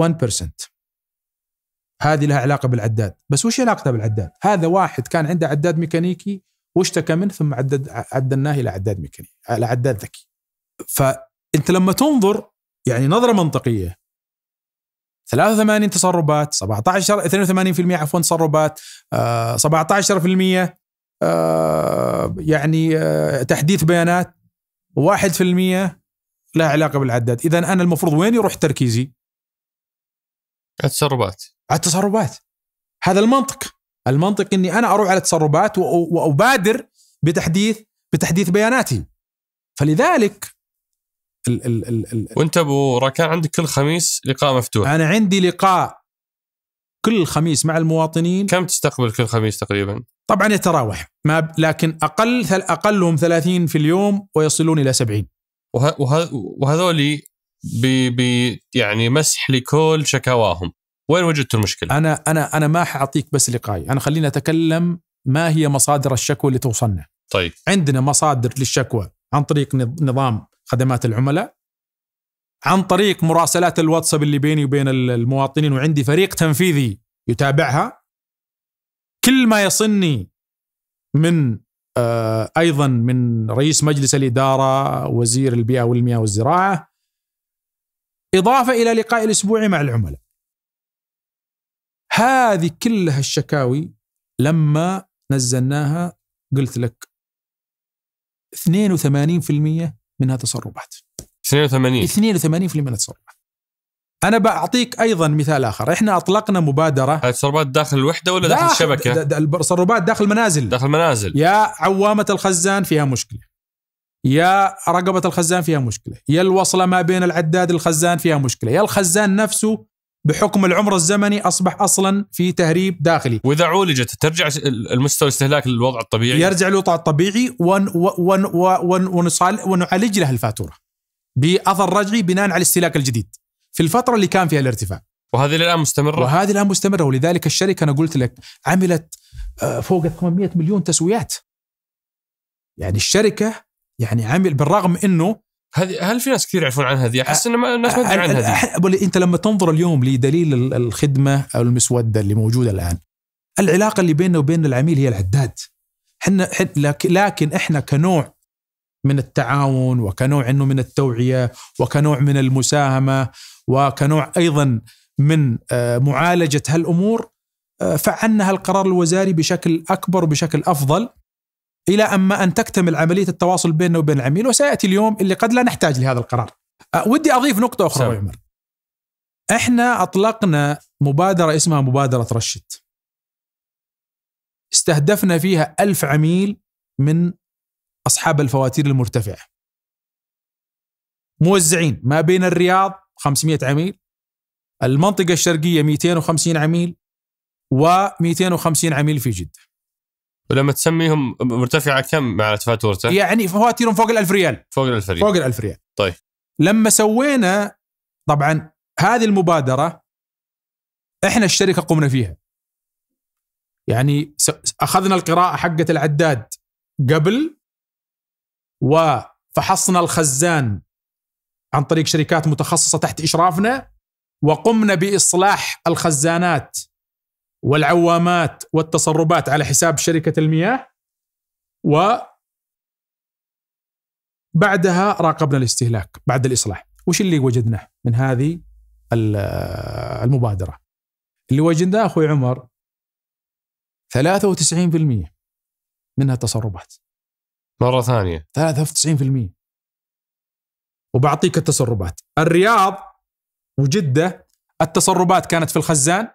1% هذه لها علاقه بالعداد بس وش علاقتها بالعداد هذا واحد كان عنده عداد ميكانيكي واشتكى منه ثم عدد عدلناه الى عداد ميكاني الى عداد ذكي فانت لما تنظر يعني نظره منطقيه 83 تسربات 17 82% عفوا تسربات 17% آه،, آه يعني آه تحديث بيانات 1% لا علاقه بالعداد اذا انا المفروض وين يروح تركيزي التسربات التسربات هذا المنطق المنطق اني انا اروح على تسربات وابادر بتحديث بتحديث بياناتي فلذلك ال ال ال ال وانت ابو ركان عندك كل خميس لقاء مفتوح انا عندي لقاء كل خميس مع المواطنين كم تستقبل كل خميس تقريبا؟ طبعا يتراوح ما ب... لكن اقل اقلهم 30 في اليوم ويصلون الى 70 وه... وه... وهذولي ب... ب... يعني مسح لكل شكاواهم وين وجدت المشكله؟ انا انا انا ما حاعطيك بس لقاي، انا خلينا اتكلم ما هي مصادر الشكوى اللي توصلنا. طيب عندنا مصادر للشكوى عن طريق نظام خدمات العملاء عن طريق مراسلات الواتساب اللي بيني وبين المواطنين وعندي فريق تنفيذي يتابعها كل ما يصلني من آه، ايضا من رئيس مجلس الاداره وزير البيئه والمياه والزراعه اضافه الى لقائي الاسبوعي مع العملاء هذه كلها الشكاوي لما نزلناها قلت لك 82% منها تسربات 82 82% منها تسربات انا بعطيك ايضا مثال اخر احنا اطلقنا مبادره التسربات داخل الوحده ولا داخل, داخل الشبكه دا التسربات داخل المنازل داخل المنازل يا عوامه الخزان فيها مشكله يا رقبه الخزان فيها مشكله يا الوصله ما بين العداد الخزان فيها مشكله يا الخزان نفسه بحكم العمر الزمني اصبح اصلا في تهريب داخلي واذا عولجت ترجع المستوى الاستهلاك للوضع الطبيعي يرجع للوضع الطبيعي ون ون ون ون ونعالج له الفاتوره باثر رجعي بناء على الاستهلاك الجديد في الفتره اللي كان فيها الارتفاع وهذه الان مستمره وهذه الان مستمره ولذلك الشركه انا قلت لك عملت آه، فوق 800 مليون تسويات يعني الشركه يعني عمل بالرغم انه هذه هل في ناس كثير يعرفون عنها هذه؟ احس ان ما الناس ما تدري عنها أه، أه، هذه أه، انت لما تنظر اليوم لدليل الخدمه او المسوده اللي موجوده الان العلاقه اللي بيننا وبين العميل هي العداد احنا لكن احنا كنوع من التعاون وكنوع انه من التوعيه وكنوع من المساهمه وكنوع ايضا من معالجه هالامور فعلنا هالقرار الوزاري بشكل اكبر وبشكل افضل الى اما ان تكتمل عمليه التواصل بيننا وبين العميل وسياتي اليوم اللي قد لا نحتاج لهذا القرار. ودي اضيف نقطه اخرى يا عمر. احنا اطلقنا مبادره اسمها مبادره رشد. استهدفنا فيها ألف عميل من اصحاب الفواتير المرتفعه. موزعين ما بين الرياض 500 عميل المنطقة الشرقية 250 عميل و 250 عميل في جدة ولما تسميهم مرتفعه كم مع فاتورته؟ يعني فواتيرهم فوق ال 1000 ريال فوق ال 1000 ريال فوق ال 1000 ريال طيب لما سوينا طبعا هذه المبادره احنا الشركه قمنا فيها يعني اخذنا القراءه حقه العداد قبل وفحصنا الخزان عن طريق شركات متخصصه تحت اشرافنا وقمنا باصلاح الخزانات والعوامات والتصرفات على حساب شركة المياه و بعدها راقبنا الاستهلاك بعد الإصلاح وش اللي وجدناه من هذه المبادرة اللي وجدناه أخوي عمر 93% منها تسربات مرة ثانية 93% وبعطيك التسربات الرياض وجدة التسربات كانت في الخزان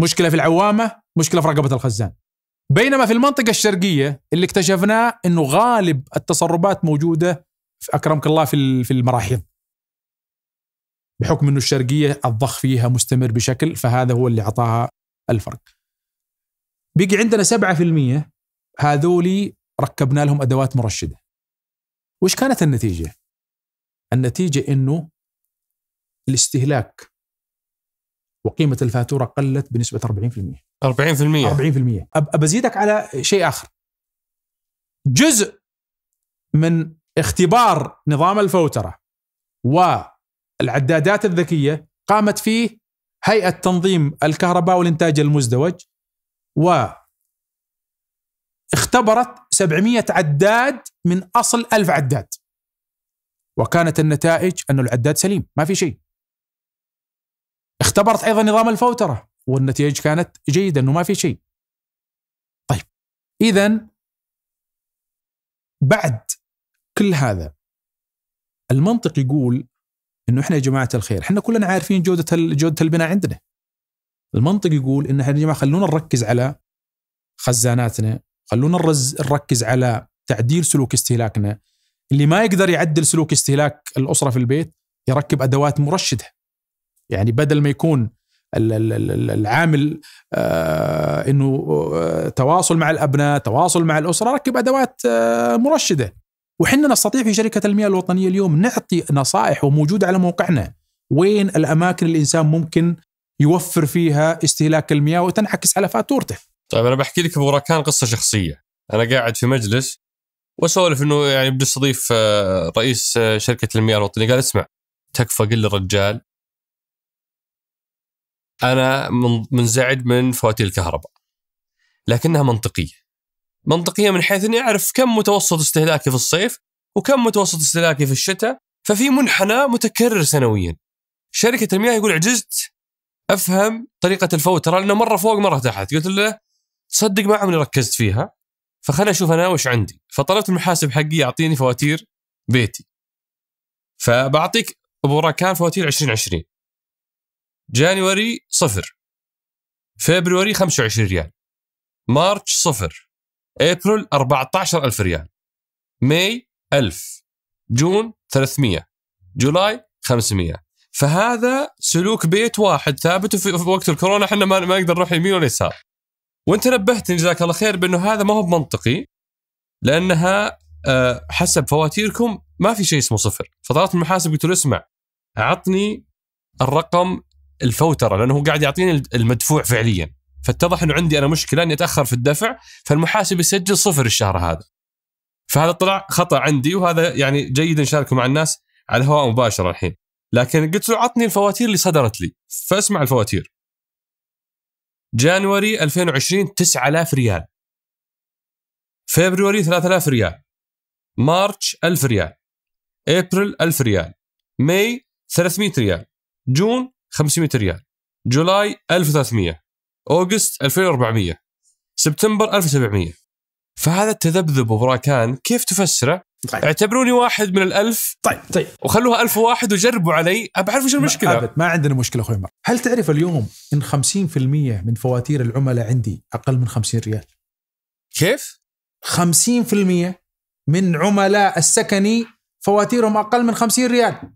مشكله في العوامه مشكله في رقبه الخزان بينما في المنطقه الشرقيه اللي اكتشفناه انه غالب التسربات موجوده في اكرمك الله في في المراحيض بحكم انه الشرقيه الضخ فيها مستمر بشكل فهذا هو اللي اعطاها الفرق بقي عندنا 7% هذولي ركبنا لهم ادوات مرشده وش كانت النتيجه النتيجه انه الاستهلاك وقيمه الفاتوره قلت بنسبه 40% 40% 40% أب أزيدك على شيء اخر جزء من اختبار نظام الفوتره والعدادات الذكيه قامت فيه هيئه تنظيم الكهرباء والانتاج المزدوج و اختبرت 700 عداد من اصل 1000 عداد وكانت النتائج أن العداد سليم ما في شيء اختبرت ايضا نظام الفوتره والنتائج كانت جيده انه ما في شيء. طيب اذا بعد كل هذا المنطق يقول انه احنا يا جماعه الخير احنا كلنا عارفين جوده جوده البناء عندنا. المنطق يقول ان احنا يا جماعه خلونا نركز على خزاناتنا، خلونا نركز على تعديل سلوك استهلاكنا. اللي ما يقدر يعدل سلوك استهلاك الاسره في البيت يركب ادوات مرشده. يعني بدل ما يكون العامل آه، انه آه، تواصل مع الابناء، تواصل مع الاسره، ركب ادوات آه، مرشده. وحنا نستطيع في شركه المياه الوطنيه اليوم نعطي نصائح وموجوده على موقعنا. وين الاماكن اللي الانسان ممكن يوفر فيها استهلاك المياه وتنعكس على فاتورته. طيب انا بحكي لك ابو راكان قصه شخصيه، انا قاعد في مجلس واسولف انه يعني بدي استضيف رئيس شركه المياه الوطنيه قال اسمع تكفى قل للرجال انا منزعج من فواتير الكهرباء لكنها منطقيه منطقيه من حيث اني اعرف كم متوسط استهلاكي في الصيف وكم متوسط استهلاكي في الشتاء ففي منحنى متكرر سنويا شركه المياه يقول عجزت افهم طريقه الفوتره لانه مره فوق مره تحت قلت له تصدق ما عمري ركزت فيها فخلنا اشوف انا وش عندي فطلبت المحاسب حقي يعطيني فواتير بيتي فبعطيك ابو راكان فواتير 2020 جانوري صفر فبراير 25 ريال مارش صفر ابريل 14000 ريال ماي 1000 جون 300 جولاي 500 فهذا سلوك بيت واحد ثابت وفي وقت الكورونا احنا ما نقدر نروح يمين ولا يسار وانت نبهتني جزاك الله خير بانه هذا ما هو بمنطقي لانها آه، حسب فواتيركم ما في شيء اسمه صفر فطلعت المحاسب قلت له اسمع عطني الرقم الفوتره لانه هو قاعد يعطيني المدفوع فعليا فاتضح انه عندي انا مشكله اني اتاخر في الدفع فالمحاسب يسجل صفر الشهر هذا فهذا طلع خطا عندي وهذا يعني جيد نشاركه مع الناس على الهواء مباشره الحين لكن قلت له عطني الفواتير اللي صدرت لي فاسمع الفواتير جانوري 2020 9000 ريال فبراير 3000 ريال مارتش 1000 ريال ابريل 1000 ريال ماي 300 ريال جون 500 ريال جولاي 1300 اوغست 2400 سبتمبر 1700 فهذا التذبذب وبراكان راكان كيف تفسره؟ طيب. اعتبروني واحد من الألف طيب طيب وخلوها ألف وواحد وجربوا علي أبعرف وش المشكلة ما, ما عندنا مشكلة أخوي مر. هل تعرف اليوم إن 50% من فواتير العملاء عندي أقل من 50 ريال كيف؟ 50% من عملاء السكني فواتيرهم أقل من 50 ريال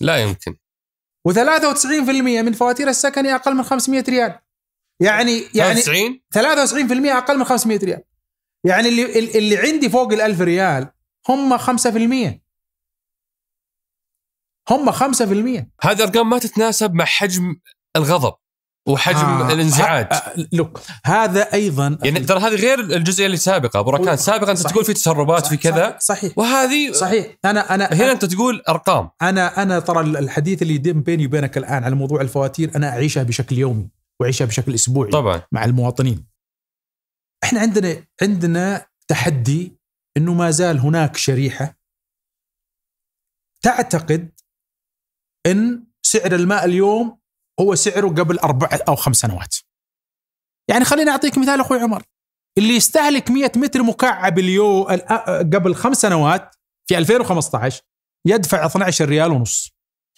لا يمكن و93% من فواتير السكن اقل من 500 ريال يعني يعني 93 اقل من 500 ريال يعني اللي اللي عندي فوق ال 1000 ريال هم 5% هم 5% هذه ارقام ما تتناسب مع حجم الغضب وحجم آه الانزعاج آه، لوك هذا ايضا يعني ترى هذه غير الجزئيه اللي سابقه ابو ركان سابقا انت تقول في تسربات في كذا صحيح وهذه صحيح انا انا هنا انت تقول ارقام انا انا ترى الحديث اللي يدم بيني وبينك الان على موضوع الفواتير انا اعيشها بشكل يومي واعيشها بشكل اسبوعي طبعا مع المواطنين احنا عندنا عندنا تحدي انه ما زال هناك شريحه تعتقد ان سعر الماء اليوم هو سعره قبل أربع أو خمس سنوات يعني خليني أعطيك مثال أخوي عمر اللي يستهلك 100 متر مكعب اليو قبل خمس سنوات في 2015 يدفع 12 ريال ونص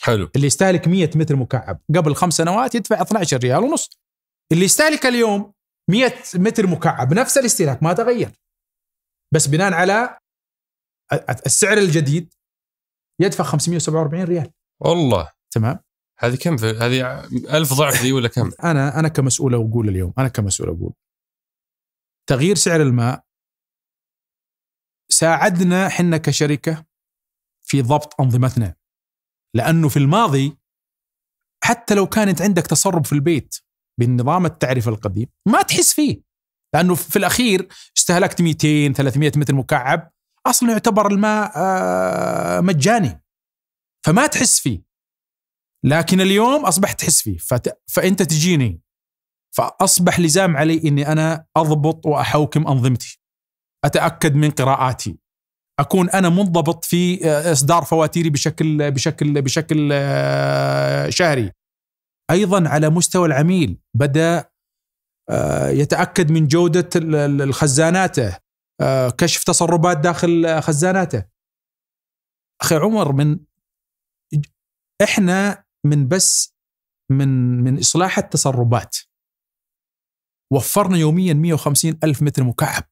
حلو اللي يستهلك 100 متر مكعب قبل خمس سنوات يدفع 12 ريال ونص اللي يستهلك اليوم 100 متر مكعب نفس الاستهلاك ما تغير بس بناء على السعر الجديد يدفع 547 ريال والله تمام هذه كم هذه ألف ضعف ذي ولا كم؟ انا انا كمسؤول اقول اليوم انا كمسؤول اقول تغيير سعر الماء ساعدنا احنا كشركه في ضبط انظمتنا لانه في الماضي حتى لو كانت عندك تسرب في البيت بالنظام التعريف القديم ما تحس فيه لانه في الاخير استهلكت 200 300 متر مكعب اصلا يعتبر الماء آه، مجاني فما تحس فيه لكن اليوم اصبحت تحس فيه فت... فانت تجيني فاصبح لزام علي اني انا اضبط واحوكم انظمتي اتاكد من قراءاتي اكون انا منضبط في آه، اصدار فواتيري بشكل بشكل بشكل آه، شهري ايضا على مستوى العميل بدا آه، يتاكد من جوده خزاناته كشف تسربات داخل خزاناته اخي عمر من احنا من بس من من اصلاح التسربات وفرنا يوميا 150 الف متر مكعب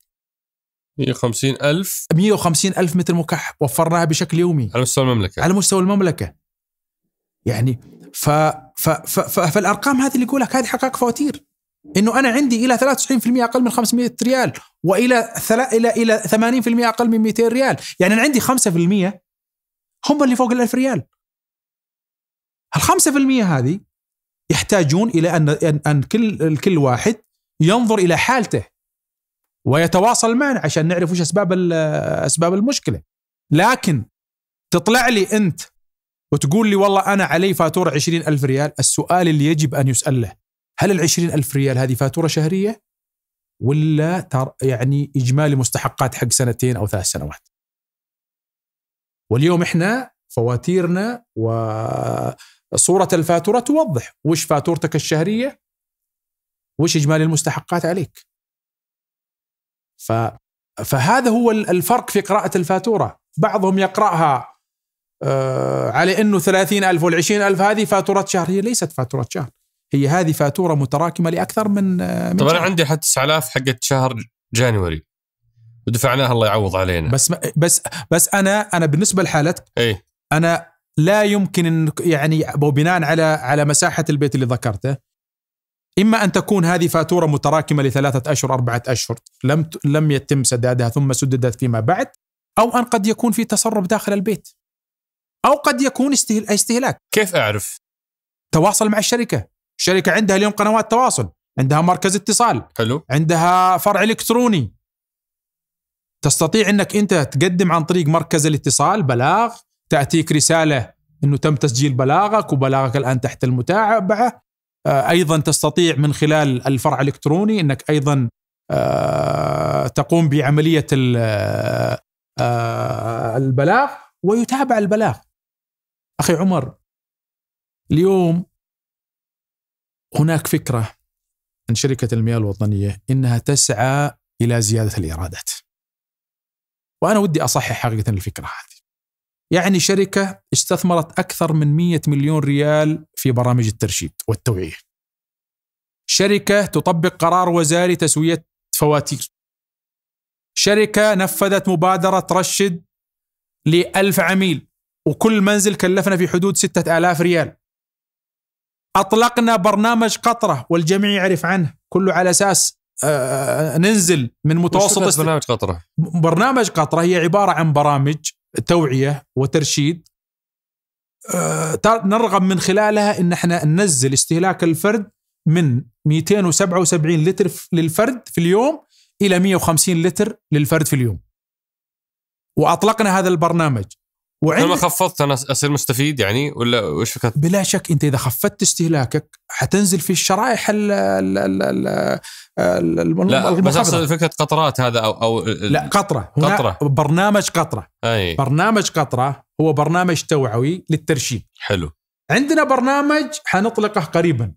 150 الف 150 الف متر مكعب وفرناها بشكل يومي على مستوى المملكه على مستوى المملكه يعني ف, ف... ف... ف... فالارقام هذه اللي يقولك هذه حقائق فواتير انه انا عندي الى 93% اقل من 500 ريال والى ثل... الى الى 80% اقل من 200 ريال يعني انا عندي 5% هم اللي فوق ال 1000 ريال ال 5% هذه يحتاجون الى ان ان كل كل واحد ينظر الى حالته ويتواصل معنا عشان نعرف وش اسباب اسباب المشكله لكن تطلع لي انت وتقول لي والله انا علي فاتوره 20000 ريال السؤال اللي يجب ان يسال له هل ال 20000 ريال هذه فاتوره شهريه ولا تر يعني اجمالي مستحقات حق سنتين او ثلاث سنوات واليوم احنا فواتيرنا و صورة الفاتورة توضح وش فاتورتك الشهرية وش إجمالي المستحقات عليك ف... فهذا هو الفرق في قراءة الفاتورة بعضهم يقرأها آه على أنه ثلاثين ألف والعشرين ألف هذه فاتورة شهر هي ليست فاتورة شهر هي هذه فاتورة متراكمة لأكثر من, آه، من طبعا شهر. أنا عندي حتى 9000 حقت شهر جانوري ودفعناها الله يعوض علينا بس بس بس انا انا بالنسبه لحالتك اي انا لا يمكن ان يعني بناء على على مساحه البيت اللي ذكرته اما ان تكون هذه فاتوره متراكمه لثلاثه اشهر اربعه اشهر لم لم يتم سدادها ثم سددت فيما بعد او ان قد يكون في تسرب داخل البيت او قد يكون استهلاك كيف اعرف تواصل مع الشركه الشركه عندها اليوم قنوات تواصل عندها مركز اتصال حلو عندها فرع الكتروني تستطيع انك انت تقدم عن طريق مركز الاتصال بلاغ تاتيك رساله انه تم تسجيل بلاغك وبلاغك الان تحت المتابعه آه، ايضا تستطيع من خلال الفرع الالكتروني انك ايضا آه، تقوم بعمليه آه، البلاغ ويتابع البلاغ اخي عمر اليوم هناك فكره عن شركه المياه الوطنيه انها تسعى الى زياده الايرادات وانا ودي اصحح حقيقه الفكره هذه يعني شركة استثمرت أكثر من 100 مليون ريال في برامج الترشيد والتوعية شركة تطبق قرار وزاري تسوية فواتير شركة نفذت مبادرة رشد لألف عميل وكل منزل كلفنا في حدود ستة آلاف ريال أطلقنا برنامج قطرة والجميع يعرف عنه كله على أساس آه، آه، ننزل من متوسط برنامج قطرة برنامج قطرة هي عبارة عن برامج توعيه وترشيد آه، نرغب من خلالها ان احنا ننزل استهلاك الفرد من 277 لتر للفرد في اليوم الى 150 لتر للفرد في اليوم. واطلقنا هذا البرنامج وعند... لما خفضت انا اصير مستفيد يعني ولا وش فكرت؟ بلا شك انت اذا خفضت استهلاكك حتنزل في الشرائح ال ال ال ال ال لا بس اقصد فكره قطرات هذا او او لا قطره قطره برنامج قطره أي. برنامج قطره هو برنامج توعوي للترشيد حلو عندنا برنامج حنطلقه قريبا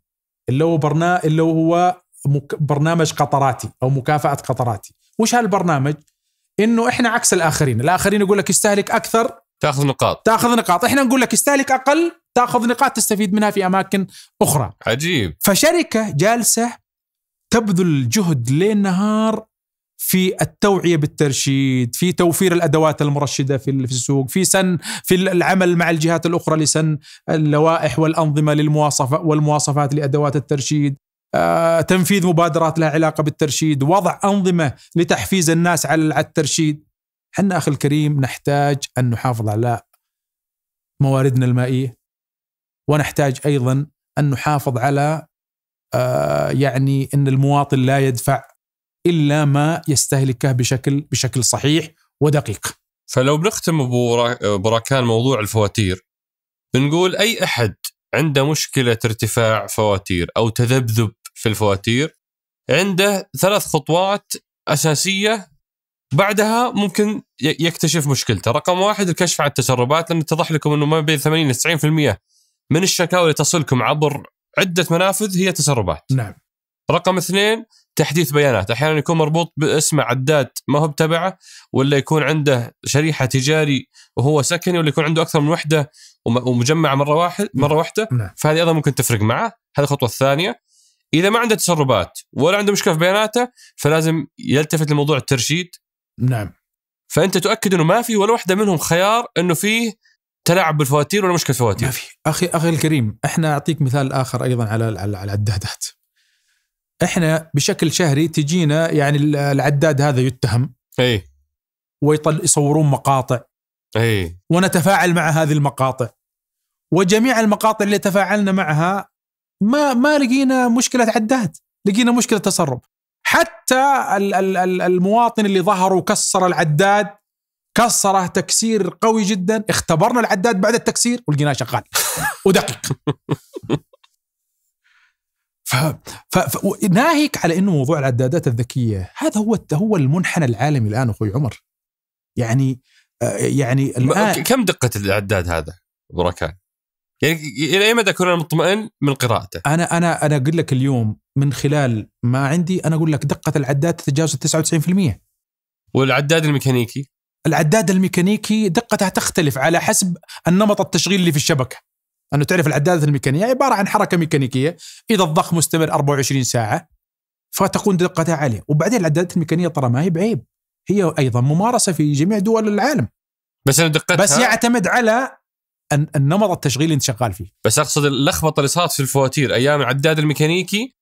اللي هو برنامج اللي هو مك... برنامج قطراتي او مكافاه قطراتي وش هالبرنامج انه احنا عكس الاخرين الاخرين يقول لك استهلك اكثر تاخذ نقاط تاخذ نقاط احنا نقول لك استهلك اقل تاخذ نقاط تستفيد منها في اماكن اخرى عجيب فشركه جالسه تبذل جهد ليل نهار في التوعيه بالترشيد، في توفير الادوات المرشده في السوق، في سن في العمل مع الجهات الاخرى لسن اللوائح والانظمه للمواصفه والمواصفات لادوات الترشيد، آه، تنفيذ مبادرات لها علاقه بالترشيد، وضع انظمه لتحفيز الناس على الترشيد، احنا اخي الكريم نحتاج ان نحافظ على مواردنا المائيه ونحتاج ايضا ان نحافظ على آه، يعني ان المواطن لا يدفع الا ما يستهلكه بشكل بشكل صحيح ودقيق. فلو بنختم ابو بركان موضوع الفواتير بنقول اي احد عنده مشكله ارتفاع فواتير او تذبذب في الفواتير عنده ثلاث خطوات اساسيه بعدها ممكن يكتشف مشكلته رقم واحد الكشف عن التسربات لأن اتضح لكم أنه ما بين 80 إلى 90% من الشكاوى اللي تصلكم عبر عدة منافذ هي تسربات نعم رقم اثنين تحديث بيانات احيانا يكون مربوط باسمه عداد ما هو بتبعه ولا يكون عنده شريحه تجاري وهو سكني ولا يكون عنده اكثر من وحده ومجمع مره واحد نعم. مره واحده نعم. فهذه ايضا ممكن تفرق معه هذه الخطوه الثانيه اذا ما عنده تسربات ولا عنده مشكله في بياناته فلازم يلتفت لموضوع الترشيد نعم فانت تؤكد انه ما في ولا واحده منهم خيار انه فيه تلاعب بالفواتير ولا مشكله فواتير ما في اخي اخي الكريم احنا اعطيك مثال اخر ايضا على على العدادات احنا بشكل شهري تجينا يعني العداد هذا يتهم اي ويطل يصورون مقاطع اي ونتفاعل مع هذه المقاطع وجميع المقاطع اللي تفاعلنا معها ما ما لقينا مشكله عداد لقينا مشكله تسرب حتى المواطن اللي ظهر وكسر العداد كسره تكسير قوي جدا اختبرنا العداد بعد التكسير ولقيناه شغال ودقيق ف... ف... ف... ناهيك على انه موضوع العدادات الذكيه هذا هو هو المنحنى العالمي الان اخوي عمر يعني آه، يعني الان كم دقه العداد هذا بركان يعني الى اي مدى كنا مطمئن من قراءته؟ انا انا انا اقول لك اليوم من خلال ما عندي انا اقول لك دقه العداد تتجاوز 99% والعداد الميكانيكي؟ العداد الميكانيكي دقتها تختلف على حسب النمط التشغيل اللي في الشبكه. انه تعرف العدادات الميكانيكيه يعني عباره عن حركه ميكانيكيه اذا الضخ مستمر 24 ساعه فتكون دقتها عاليه، وبعدين العدادات الميكانيكيه ترى ما هي بعيب هي ايضا ممارسه في جميع دول العالم. بس دقتها بس يعتمد على النمط التشغيلي اللي انت شغال فيه بس اقصد اللخبطه اللي صارت في الفواتير ايام العداد الميكانيكي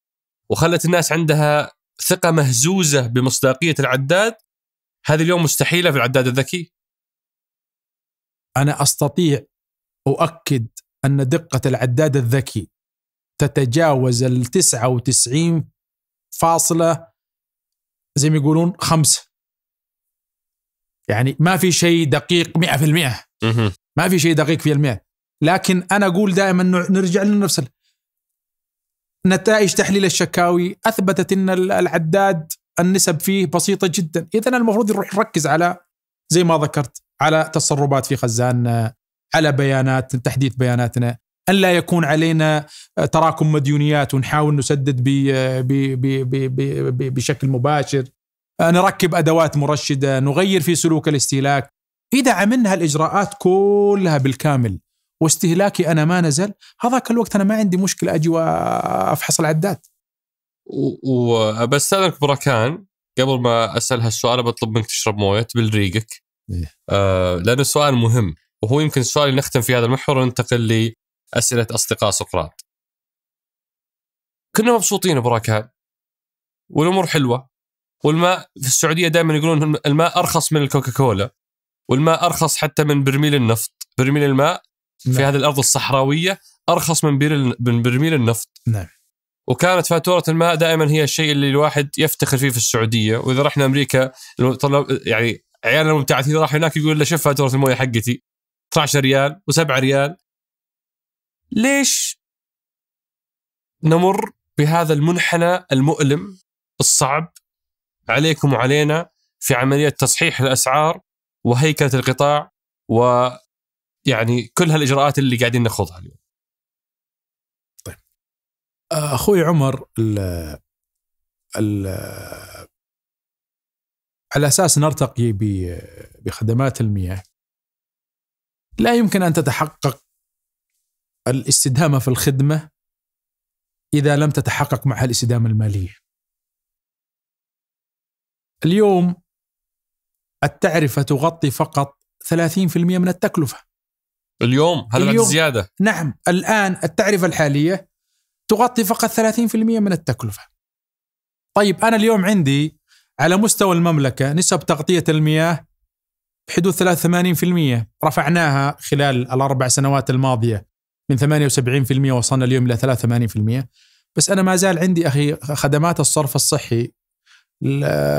وخلت الناس عندها ثقه مهزوزه بمصداقيه العداد هذه اليوم مستحيله في العداد الذكي انا استطيع اؤكد ان دقه العداد الذكي تتجاوز ال 99 فاصله زي ما يقولون خمسه يعني ما في شيء دقيق 100% ما في شيء دقيق في المئة لكن أنا أقول دائما نرجع لنفس نتائج تحليل الشكاوي أثبتت أن العداد النسب فيه بسيطة جدا إذا المفروض نروح نركز على زي ما ذكرت على تسربات في خزاننا على بيانات تحديث بياناتنا أن لا يكون علينا تراكم مديونيات ونحاول نسدد بي بي بي بي بي بشكل مباشر نركب أدوات مرشدة نغير في سلوك الاستهلاك إذا عملنا هالإجراءات كلها بالكامل واستهلاكي أنا ما نزل هذاك الوقت أنا ما عندي مشكلة أجي وأفحص العداد وبستأذنك بركان قبل ما أسأل هالسؤال بطلب منك تشرب موية تبل إيه. آه لأنه سؤال مهم وهو يمكن السؤال اللي نختم في هذا المحور وننتقل لأسئلة أصدقاء سقراط كنا مبسوطين براكان والامور حلوه والماء في السعوديه دائما يقولون الماء ارخص من الكوكاكولا والماء ارخص حتى من برميل النفط برميل الماء في نعم. هذه الارض الصحراويه ارخص من من برميل النفط نعم وكانت فاتوره الماء دائما هي الشيء اللي الواحد يفتخر فيه في السعوديه واذا رحنا امريكا يعني عيالنا المبتعثين راح هناك يقول له شوف فاتوره المويه حقتي 12 ريال و7 ريال ليش نمر بهذا المنحنى المؤلم الصعب عليكم وعلينا في عملية تصحيح الأسعار وهيكله القطاع و يعني كل هالاجراءات اللي قاعدين نخوضها اليوم. طيب آه، اخوي عمر ال ال على اساس نرتقي بخدمات المياه لا يمكن ان تتحقق الاستدامه في الخدمه اذا لم تتحقق معها الاستدامه الماليه. اليوم التعرفة تغطي فقط 30% من التكلفة اليوم هل اليوم. زيادة نعم الآن التعرفة الحالية تغطي فقط 30% من التكلفة طيب أنا اليوم عندي على مستوى المملكة نسب تغطية المياه بحدود 83% رفعناها خلال الأربع سنوات الماضية من 78% وصلنا اليوم إلى 83% بس أنا ما زال عندي أخي خدمات الصرف الصحي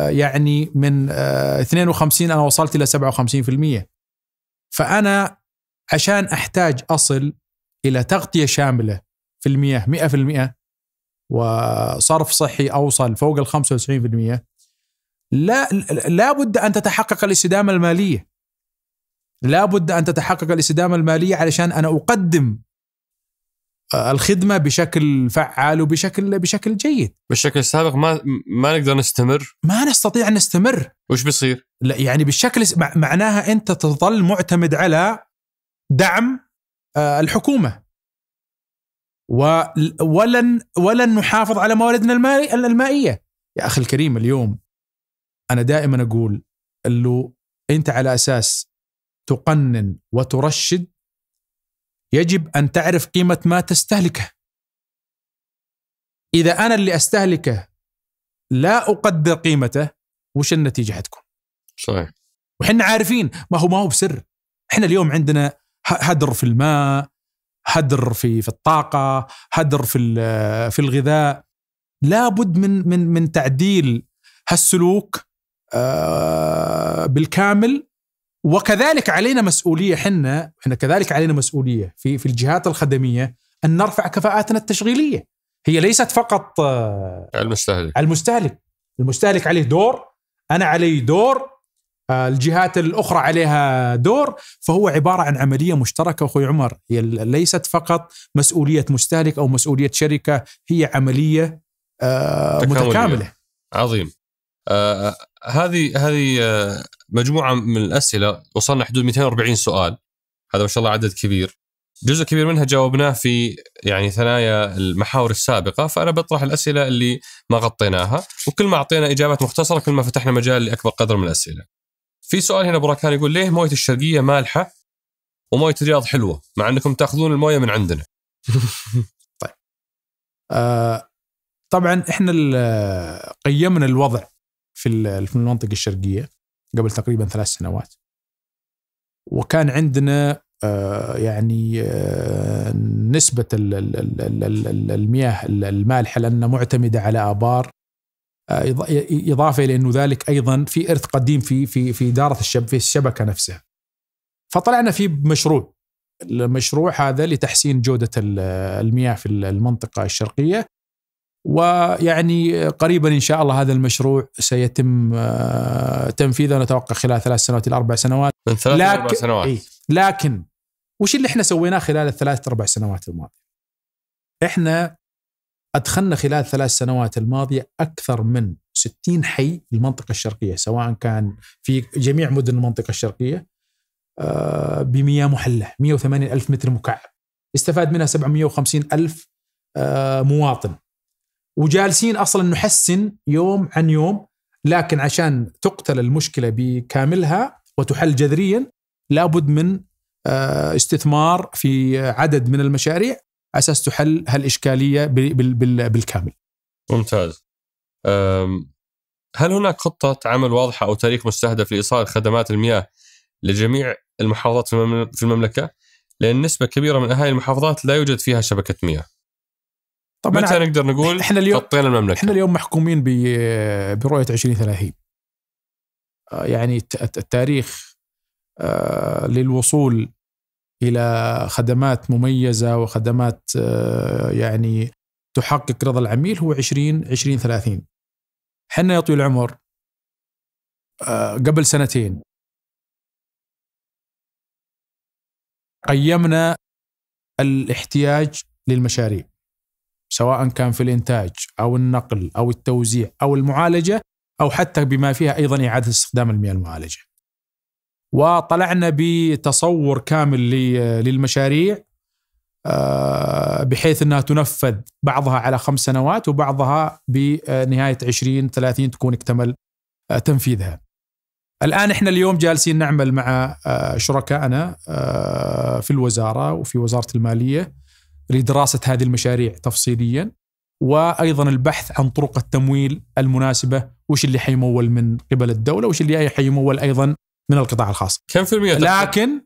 يعني من 52 آه، انا وصلت الى 57% فانا عشان احتاج اصل الى تغطيه شامله في المياه 100% وصرف صحي اوصل فوق ال 95% لا لابد ان تتحقق الاستدامه الماليه لابد ان تتحقق الاستدامه الماليه علشان انا اقدم الخدمه بشكل فعال وبشكل بشكل جيد بالشكل السابق ما ما نقدر نستمر ما نستطيع ان نستمر وش بيصير لا يعني بالشكل معناها انت تظل معتمد على دعم آه، الحكومه ولن ولن نحافظ على مواردنا المائيه يا اخي الكريم اليوم انا دائما اقول انه انت على اساس تقنن وترشد يجب أن تعرف قيمة ما تستهلكه إذا أنا اللي أستهلكه لا أقدر قيمته وش النتيجة حتكون صحيح وحنا عارفين ما هو ما هو بسر احنا اليوم عندنا هدر في الماء هدر في في الطاقة هدر في في الغذاء لابد من من من تعديل هالسلوك آه، بالكامل وكذلك علينا مسؤوليه احنا احنا كذلك علينا مسؤوليه في في الجهات الخدميه ان نرفع كفاءاتنا التشغيليه هي ليست فقط آه، المستهلك المستهلك المستهلك عليه دور انا علي دور آه، الجهات الاخرى عليها دور فهو عباره عن عمليه مشتركه اخوي عمر هي ليست فقط مسؤوليه مستهلك او مسؤوليه شركه هي عمليه آه، متكامله عظيم هذه هذه آه، مجموعه من الاسئله وصلنا حدود 240 سؤال هذا ما شاء الله عدد كبير جزء كبير منها جاوبناه في يعني ثنايا المحاور السابقه فانا بطرح الاسئله اللي ما غطيناها وكل ما اعطينا اجابات مختصره كل ما فتحنا مجال لاكبر قدر من الاسئله. في سؤال هنا بركان يقول ليه مويه الشرقيه مالحه ومويه الرياض حلوه مع انكم تاخذون المويه من عندنا. طيب. آه طبعا احنا آه، قيمنا الوضع في في المنطقه الشرقيه قبل تقريبا ثلاث سنوات وكان عندنا آه، يعني آه، نسبة المياه المالحة لأنها معتمدة على آبار آه، إضافة إلى أنه ذلك أيضا في إرث قديم في في في إدارة الشب في الشبكة نفسها فطلعنا في مشروع المشروع هذا لتحسين جودة المياه في المنطقة الشرقية ويعني قريبا ان شاء الله هذا المشروع سيتم آه، تنفيذه نتوقع خلال ثلاث سنوات الى اربع سنوات من ثلاث لكن اربع سنوات إيه لكن وش اللي احنا سويناه خلال الثلاث اربع سنوات الماضيه؟ احنا ادخلنا خلال ثلاث سنوات الماضيه اكثر من 60 حي المنطقه الشرقيه سواء كان في جميع مدن المنطقه الشرقيه آه، بمياه محله 180 الف متر مكعب استفاد منها 750 الف آه، مواطن وجالسين اصلا نحسن يوم عن يوم لكن عشان تقتل المشكله بكاملها وتحل جذريا لابد من آه، استثمار في عدد من المشاريع اساس تحل هالاشكاليه بالكامل. ممتاز. هل هناك خطه عمل واضحه او تاريخ مستهدف لايصال خدمات المياه لجميع المحافظات في المملكه؟ لان نسبه كبيره من اهالي المحافظات لا يوجد فيها شبكه مياه. طبعا متى نقدر نقول احنا اليوم غطينا المملكه احنا اليوم محكومين برؤيه 2030 آه، يعني التاريخ آه، للوصول الى خدمات مميزه وخدمات آه، يعني تحقق رضا العميل هو 20 20 30 احنا يا طويل العمر قبل سنتين قيمنا الاحتياج للمشاريع سواء كان في الانتاج او النقل او التوزيع او المعالجه او حتى بما فيها ايضا اعاده استخدام المياه المعالجه. وطلعنا بتصور كامل للمشاريع آه، بحيث انها تنفذ بعضها على خمس سنوات وبعضها بنهايه 20 30 تكون اكتمل آه، تنفيذها. الان احنا اليوم جالسين نعمل مع آه، شركائنا في الوزاره وفي وزاره الماليه لدراسه هذه المشاريع تفصيليا وايضا البحث عن طرق التمويل المناسبه وش اللي حيمول من قبل الدوله وش اللي حيمول ايضا من القطاع الخاص كم في المية لكن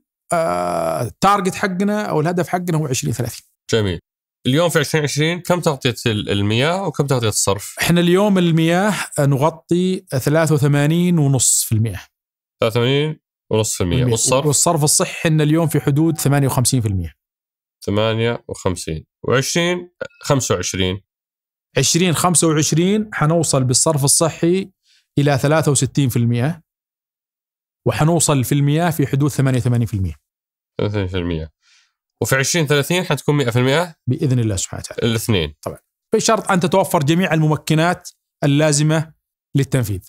التارجت آه حقنا او الهدف حقنا هو 2030 جميل اليوم في 2020 كم تغطيه المياه وكم تغطيه الصرف؟ احنا اليوم المياه نغطي 83.5% 83.5% والصرف والصرف الصحي ان اليوم في حدود 58% 58 و20 25 20 25 حنوصل بالصرف الصحي الى 63% وحنوصل في المياه في حدود 88% 80% وفي 20 30 حتكون 100% باذن الله سبحانه وتعالى الاثنين طبعا بشرط ان تتوفر جميع الممكنات اللازمه للتنفيذ.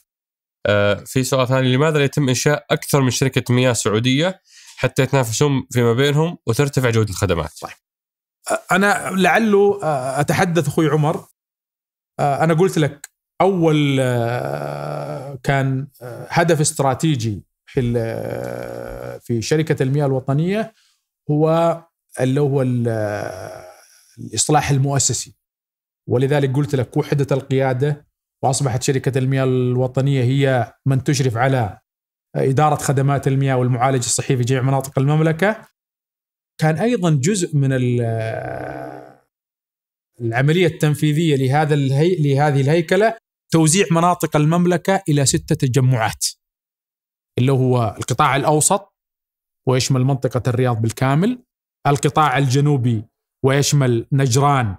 آه في سؤال ثاني لماذا لا يتم انشاء اكثر من شركه مياه سعوديه حتى يتنافسون فيما بينهم وترتفع جوده الخدمات. طيب. انا لعله آه، اتحدث اخوي عمر آه، انا قلت لك اول آه، كان هدف استراتيجي في شركه المياه الوطنيه هو اللي هو الاصلاح المؤسسي ولذلك قلت لك وحدت القياده واصبحت شركه المياه الوطنيه هي من تشرف على اداره خدمات المياه والمعالج الصحي في جميع مناطق المملكه كان ايضا جزء من العمليه التنفيذيه لهذا الهي... لهذه الهيكله توزيع مناطق المملكه الى سته تجمعات اللي هو القطاع الاوسط ويشمل منطقه الرياض بالكامل القطاع الجنوبي ويشمل نجران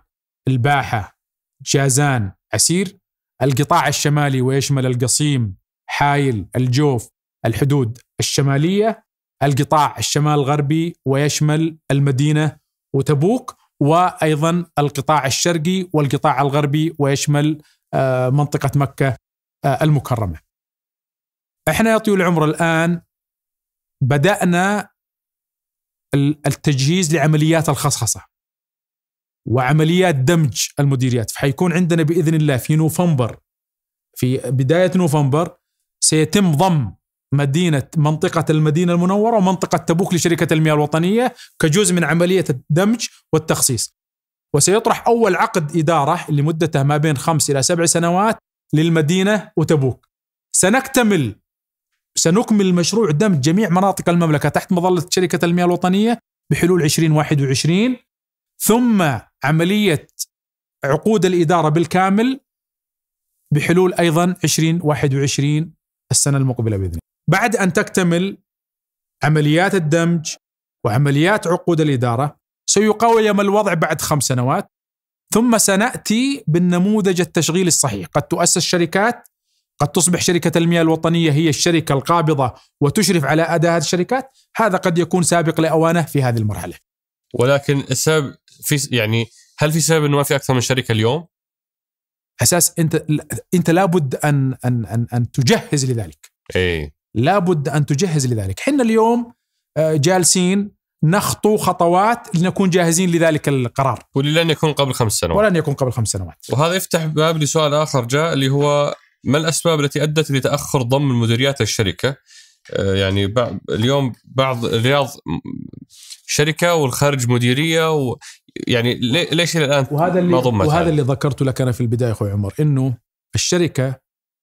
الباحه جازان عسير القطاع الشمالي ويشمل القصيم حايل الجوف الحدود الشماليه القطاع الشمال الغربي ويشمل المدينه وتبوك وايضا القطاع الشرقي والقطاع الغربي ويشمل آه، منطقه مكه آه، المكرمه. احنا يا طويل العمر الان بدانا التجهيز لعمليات الخصخصه وعمليات دمج المديريات فحيكون عندنا باذن الله في نوفمبر في بدايه نوفمبر سيتم ضم مدينة منطقة المدينة المنورة ومنطقة تبوك لشركة المياه الوطنية كجزء من عملية الدمج والتخصيص وسيطرح أول عقد إدارة لمدته ما بين خمس إلى سبع سنوات للمدينة وتبوك سنكتمل سنكمل مشروع دمج جميع مناطق المملكة تحت مظلة شركة المياه الوطنية بحلول 2021 ثم عملية عقود الإدارة بالكامل بحلول أيضا 2021 السنة المقبلة بإذن الله بعد أن تكتمل عمليات الدمج وعمليات عقود الإدارة سيقاوم الوضع بعد خمس سنوات ثم سنأتي بالنموذج التشغيلي الصحيح قد تؤسس شركات قد تصبح شركة المياه الوطنية هي الشركة القابضة وتشرف على أداء هذه الشركات هذا قد يكون سابق لأوانه في هذه المرحلة ولكن السبب في يعني هل في سبب انه ما في اكثر من شركه اليوم؟ اساس انت انت لابد ان ان ان, أن تجهز لذلك. ايه لابد أن تجهز لذلك حنا اليوم آه، جالسين نخطو خطوات لنكون جاهزين لذلك القرار ولن يكون قبل خمس سنوات ولن يكون قبل خمس سنوات وهذا يفتح باب لسؤال آخر جاء اللي هو ما الأسباب التي أدت لتأخر ضم المديريات الشركة آه، يعني بع... اليوم بعض الرياض شركه والخارج مديريه و... يعني ليش الى الان وهذا اللي ما ضمت وهذا اللي ذكرته لك انا في البدايه اخوي عمر انه الشركه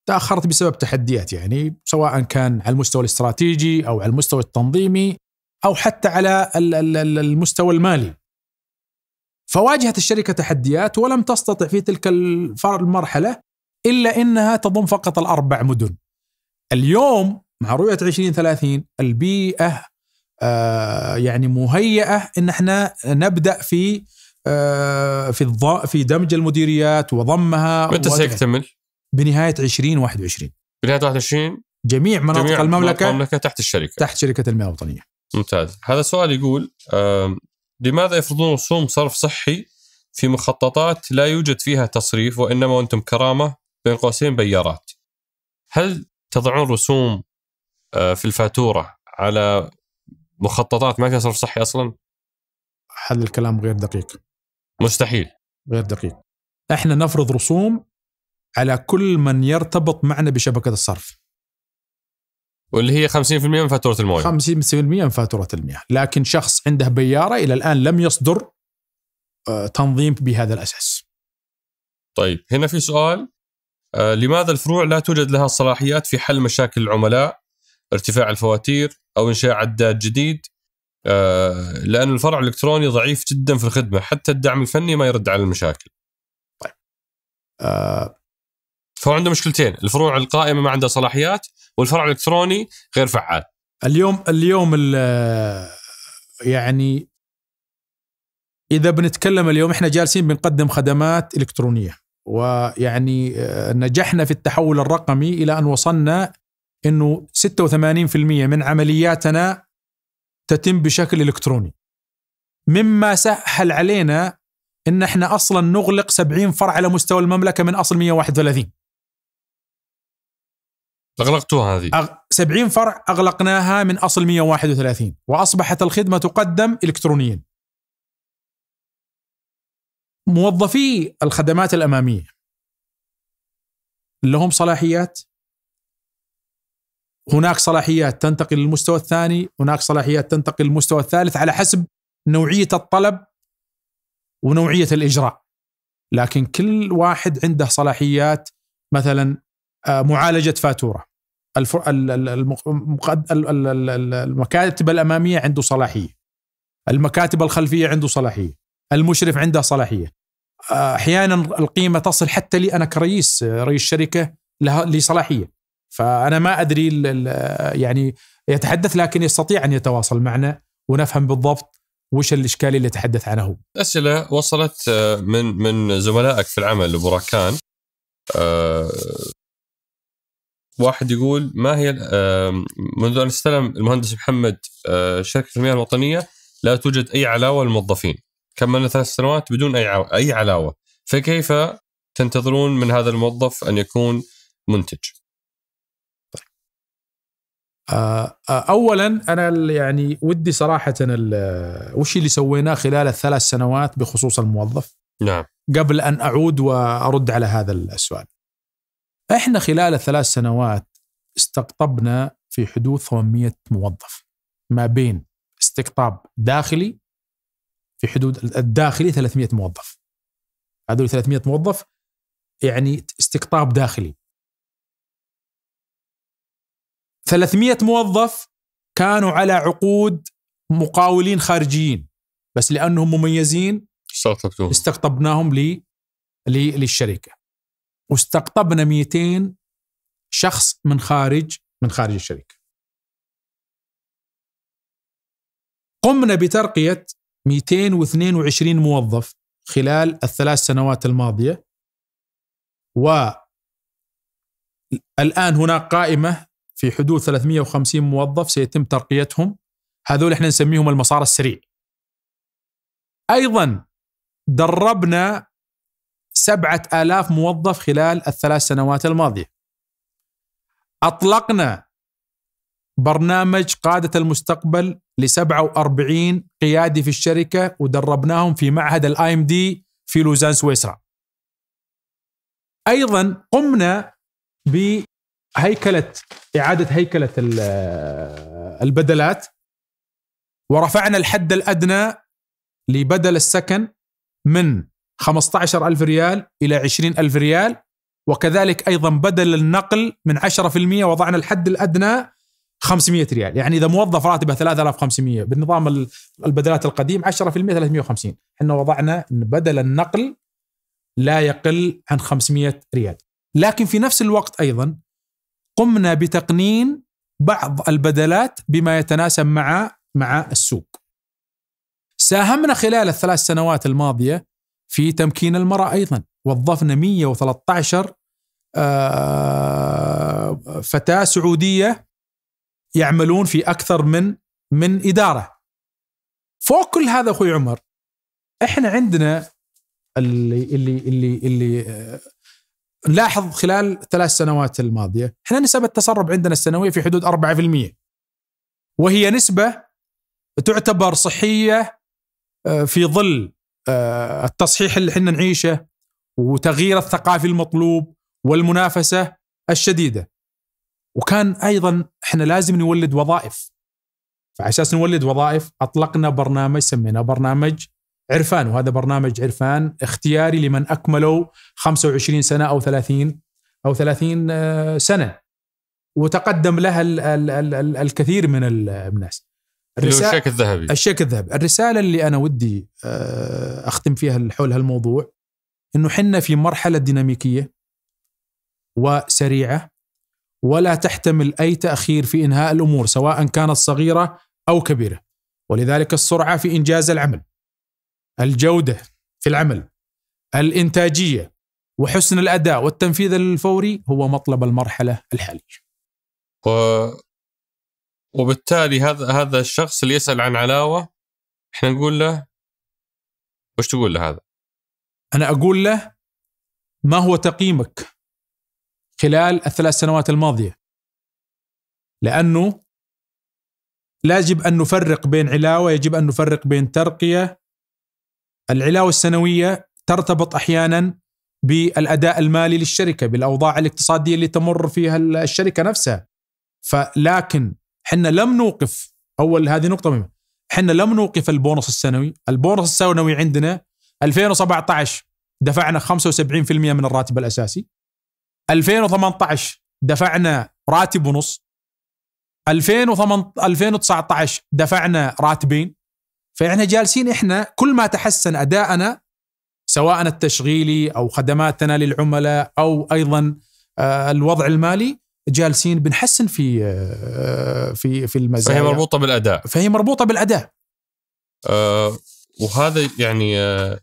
تاخرت بسبب تحديات يعني سواء كان على المستوى الاستراتيجي او على المستوى التنظيمي او حتى على المستوى المالي. فواجهت الشركه تحديات ولم تستطع في تلك المرحله الا انها تضم فقط الاربع مدن. اليوم مع رؤيه 2030 البيئه آه يعني مهيئه ان احنا نبدا في آه في في دمج المديريات وضمها متى سيكتمل؟ بنهايه 2021 بنهايه 21 جميع مناطق جميع المملكه المملكه تحت الشركه تحت شركه المياه الوطنيه ممتاز هذا سؤال يقول لماذا يفرضون رسوم صرف صحي في مخططات لا يوجد فيها تصريف وانما وانتم كرامه بين قوسين بيارات هل تضعون رسوم آه، في الفاتوره على مخططات ما فيها صرف صحي اصلا؟ هذا الكلام غير دقيق مستحيل غير دقيق احنا نفرض رسوم على كل من يرتبط معنا بشبكه الصرف. واللي هي 50% من فاتوره المويه. 50% من فاتوره المياه، لكن شخص عنده بياره الى الان لم يصدر آه، تنظيم بهذا الاساس. طيب هنا في سؤال آه، لماذا الفروع لا توجد لها صلاحيات في حل مشاكل العملاء ارتفاع الفواتير او انشاء عداد جديد آه، لان الفرع الالكتروني ضعيف جدا في الخدمه حتى الدعم الفني ما يرد على المشاكل. طيب. فهو عنده مشكلتين الفروع القائمه ما عندها صلاحيات والفرع الالكتروني غير فعال اليوم اليوم يعني اذا بنتكلم اليوم احنا جالسين بنقدم خدمات الكترونيه ويعني آه، نجحنا في التحول الرقمي الى ان وصلنا انه 86% من عملياتنا تتم بشكل الكتروني مما سهل علينا ان احنا اصلا نغلق 70 فرع على مستوى المملكه من اصل 131 اغلقتوها هذه أغ... 70 فرع اغلقناها من اصل 131 واصبحت الخدمه تقدم الكترونيا موظفي الخدمات الاماميه لهم صلاحيات هناك صلاحيات تنتقل للمستوى الثاني هناك صلاحيات تنتقل للمستوى الثالث على حسب نوعيه الطلب ونوعيه الاجراء لكن كل واحد عنده صلاحيات مثلا آه، معالجه فاتوره المكاتب الاماميه عنده صلاحيه المكاتب الخلفيه عنده صلاحيه المشرف عنده صلاحيه احيانا القيمه تصل حتى لي انا كرئيس رئيس شركه لي صلاحيه فانا ما ادري يعني يتحدث لكن يستطيع ان يتواصل معنا ونفهم بالضبط وش الاشكاليه اللي تحدث عنها هو. اسئله وصلت آه، من من زملائك في العمل ابو راكان آه، واحد يقول ما هي منذ ان استلم المهندس محمد شركه المياه الوطنيه لا توجد اي علاوه للموظفين كملنا ثلاث سنوات بدون اي اي علاوه فكيف تنتظرون من هذا الموظف ان يكون منتج؟ اولا انا يعني ودي صراحه وش اللي سويناه خلال الثلاث سنوات بخصوص الموظف؟ نعم قبل ان اعود وارد على هذا السؤال. احنا خلال الثلاث سنوات استقطبنا في حدود 800 موظف ما بين استقطاب داخلي في حدود الداخلي 300 موظف هذول 300 موظف يعني استقطاب داخلي 300 موظف كانوا على عقود مقاولين خارجيين بس لانهم مميزين استقطبناهم لي للشركه واستقطبنا 200 شخص من خارج من خارج الشركه. قمنا بترقيه 222 موظف خلال الثلاث سنوات الماضيه و الان هناك قائمه في حدود 350 موظف سيتم ترقيتهم هذول احنا نسميهم المسار السريع. ايضا دربنا سبعة آلاف موظف خلال الثلاث سنوات الماضية أطلقنا برنامج قادة المستقبل ل 47 قيادي في الشركة ودربناهم في معهد الاي ام دي في لوزان سويسرا. أيضا قمنا بهيكلة إعادة هيكلة البدلات ورفعنا الحد الأدنى لبدل السكن من 15000 ريال الى 20000 ريال وكذلك ايضا بدل النقل من 10% وضعنا الحد الادنى 500 ريال يعني اذا موظف راتبه 3500 بالنظام البدلات القديم 10% 350 احنا وضعنا ان بدل النقل لا يقل عن 500 ريال لكن في نفس الوقت ايضا قمنا بتقنين بعض البدلات بما يتناسب مع مع السوق ساهمنا خلال الثلاث سنوات الماضيه في تمكين المرأة أيضا وظفنا 113 آه، فتاة سعودية يعملون في أكثر من من إدارة فوق كل هذا أخوي عمر إحنا عندنا اللي اللي اللي اللي آه، نلاحظ خلال ثلاث سنوات الماضية احنا نسبة التسرب عندنا السنوية في حدود 4% وهي نسبة تعتبر صحية آه، في ظل آه، التصحيح اللي احنا نعيشه وتغيير الثقافي المطلوب والمنافسه الشديده. وكان ايضا احنا لازم نولد وظائف. فعلى اساس نولد وظائف اطلقنا برنامج سميناه برنامج عرفان وهذا برنامج عرفان اختياري لمن اكملوا 25 سنه او 30 او 30 آه، سنه. وتقدم لها الكثير من الناس. الرسالة الشيك الذهبي الشيك الذهبي الرسالة اللي أنا ودي آه، أختم فيها حول هالموضوع أنه حنا في مرحلة ديناميكية وسريعة ولا تحتمل أي تأخير في إنهاء الأمور سواء كانت صغيرة أو كبيرة ولذلك السرعة في إنجاز العمل الجودة في العمل الإنتاجية وحسن الأداء والتنفيذ الفوري هو مطلب المرحلة الحالية وبالتالي هذا هذا الشخص اللي يسال عن علاوه احنا نقول له وش تقول له هذا؟ انا اقول له ما هو تقييمك خلال الثلاث سنوات الماضيه؟ لانه لا يجب ان نفرق بين علاوه، يجب ان نفرق بين ترقيه. العلاوه السنويه ترتبط احيانا بالاداء المالي للشركه، بالاوضاع الاقتصاديه اللي تمر فيها الشركه نفسها. فلكن احنا لم نوقف اول هذه نقطه مهمه احنا لم نوقف البونص السنوي البونص السنوي عندنا 2017 دفعنا 75% من الراتب الاساسي 2018 دفعنا راتب ونص 2018 2019 دفعنا راتبين فاحنا جالسين احنا كل ما تحسن ادائنا سواء التشغيلي او خدماتنا للعملاء او ايضا آه، الوضع المالي جالسين بنحسن في آه، في في المزايا فهي مربوطه بالاداء فهي مربوطه بالاداء أه وهذا يعني آه،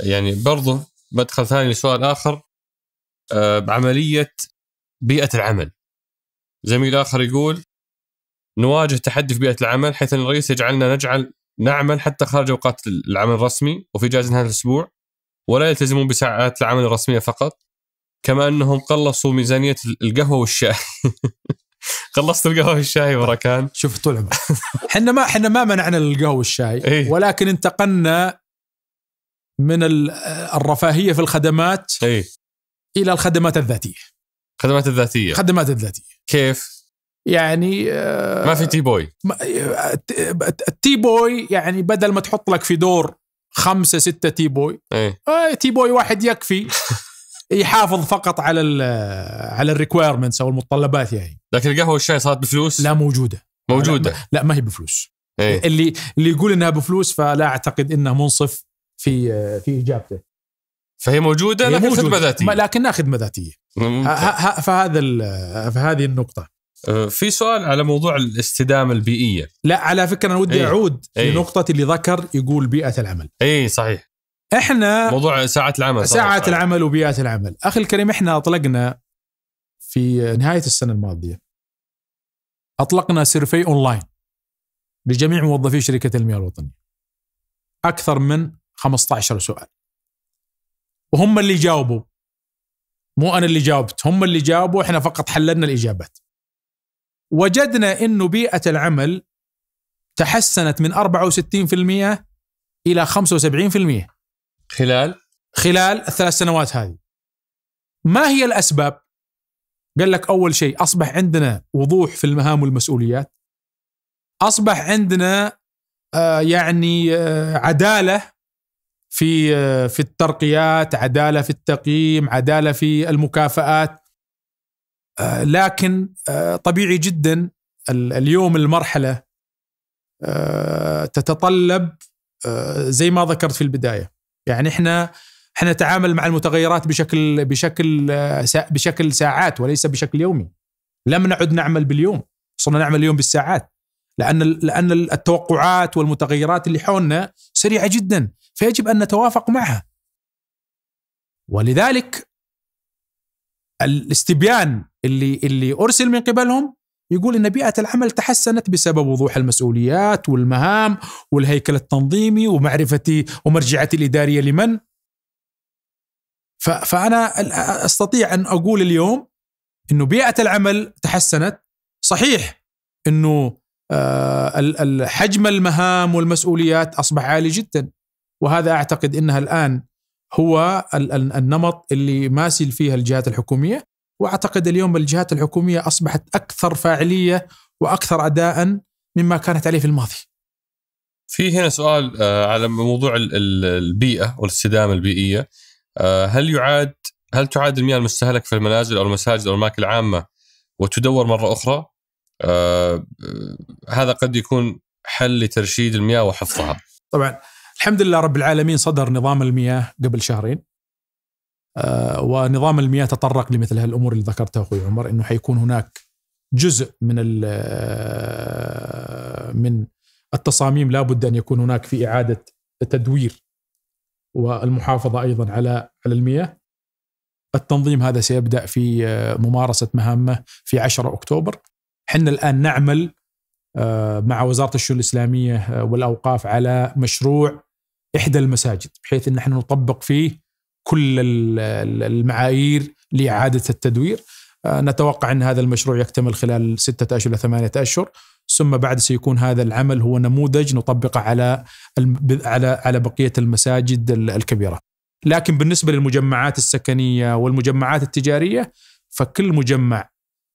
يعني برضه مدخل ثاني لسؤال اخر أه بعمليه بيئه العمل زميل اخر يقول نواجه تحدي في بيئه العمل حيث ان الرئيس يجعلنا نجعل نعمل حتى خارج اوقات العمل الرسمي وفي جائزه نهايه الاسبوع ولا يلتزمون بساعات العمل الرسميه فقط كما انهم قلصوا ميزانيه القهوه والشاي خلصت القهوه والشاي وراكان شوف طول عمرك احنا ما احنا ما منعنا القهوه والشاي إيه؟ ولكن انتقلنا من الرفاهيه في الخدمات إيه؟ الى الخدمات الذاتيه خدمات الذاتيه خدمات الذاتيه كيف يعني آه، ما في تي بوي التي بوي يعني بدل ما تحط لك في دور خمسة ستة تي بوي ايه. تي آه، بوي واحد يكفي يحافظ فقط على الـ على الريكويرمنتس او المتطلبات يعني لكن القهوه والشاي صارت بفلوس؟ لا موجوده موجوده لا, لا ما هي بفلوس إيه؟ اللي اللي يقول انها بفلوس فلا اعتقد انه منصف في في اجابته فهي موجوده هي لكن موجودة. خدمه ذاتيه لكنها خدمه ذاتيه فهذا فهذه النقطه أه، في سؤال على موضوع الاستدامه البيئيه لا على فكره انا ودي إيه. اعود أيه. لنقطه اللي ذكر يقول بيئه العمل اي صحيح احنا موضوع ساعات العمل ساعات العمل وبيئات العمل اخي الكريم احنا اطلقنا في نهايه السنه الماضيه اطلقنا سيرفي اونلاين لجميع موظفي شركه المياه الوطنيه اكثر من 15 سؤال وهم اللي جاوبوا مو انا اللي جاوبت هم اللي جاوبوا احنا فقط حللنا الاجابات وجدنا انه بيئه العمل تحسنت من 64% الى 75% خلال خلال الثلاث سنوات هذه ما هي الاسباب؟ قال لك اول شيء اصبح عندنا وضوح في المهام والمسؤوليات اصبح عندنا آه، يعني آه، عداله في آه، في الترقيات، عداله في التقييم، عداله في المكافآت لكن طبيعي جدا اليوم المرحله تتطلب زي ما ذكرت في البدايه يعني احنا احنا نتعامل مع المتغيرات بشكل بشكل بشكل ساعات وليس بشكل يومي لم نعد نعمل باليوم صرنا نعمل اليوم بالساعات لان لان التوقعات والمتغيرات اللي حولنا سريعه جدا فيجب ان نتوافق معها ولذلك الاستبيان اللي اللي ارسل من قبلهم يقول ان بيئه العمل تحسنت بسبب وضوح المسؤوليات والمهام والهيكل التنظيمي ومعرفتي ومرجعتي الاداريه لمن فانا استطيع ان اقول اليوم انه بيئه العمل تحسنت صحيح انه آه، حجم المهام والمسؤوليات اصبح عالي جدا وهذا اعتقد انها الان هو النمط اللي ماسل فيها الجهات الحكوميه واعتقد اليوم الجهات الحكوميه اصبحت اكثر فاعليه واكثر اداء مما كانت عليه في الماضي. في هنا سؤال آه، على موضوع البيئه والاستدامه البيئيه آه، هل يعاد هل تعاد المياه المستهلكه في المنازل او المساجد او الاماكن العامه وتدور مره اخرى؟ آه، هذا قد يكون حل لترشيد المياه وحفظها. طبعا الحمد لله رب العالمين صدر نظام المياه قبل شهرين آه، ونظام المياه تطرق لمثل هالامور اللي ذكرتها اخوي عمر انه حيكون هناك جزء من آه، من التصاميم لابد ان يكون هناك في اعاده تدوير والمحافظه ايضا على على المياه التنظيم هذا سيبدا في آه، ممارسه مهامه في 10 اكتوبر حنا الان نعمل مع وزاره الشؤون الاسلاميه والاوقاف على مشروع احدى المساجد بحيث ان احنا نطبق فيه كل المعايير لإعادة التدوير آه، نتوقع أن هذا المشروع يكتمل خلال ستة أشهر إلى ثمانية أشهر ثم بعد سيكون هذا العمل هو نموذج نطبقه على على على بقيه المساجد الكبيره. لكن بالنسبه للمجمعات السكنيه والمجمعات التجاريه فكل مجمع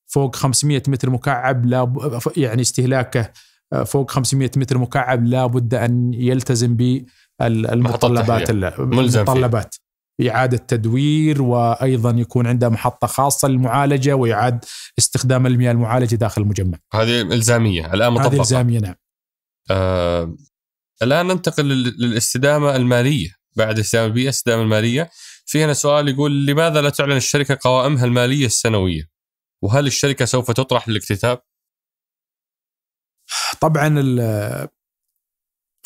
فوق 500 متر مكعب لا يعني استهلاكه آه، فوق 500 متر مكعب لابد ان يلتزم بالمتطلبات المتطلبات إعادة تدوير وأيضا يكون عنده محطة خاصة للمعالجة ويعاد استخدام المياه المعالجة داخل المجمع هذه إلزامية الآن مطبقة هذه إلزامية نعم آه الآن ننتقل للاستدامة المالية بعد استدامة البيئة استدامة المالية في هنا سؤال يقول لماذا لا تعلن الشركة قوائمها المالية السنوية وهل الشركة سوف تطرح للاكتتاب طبعا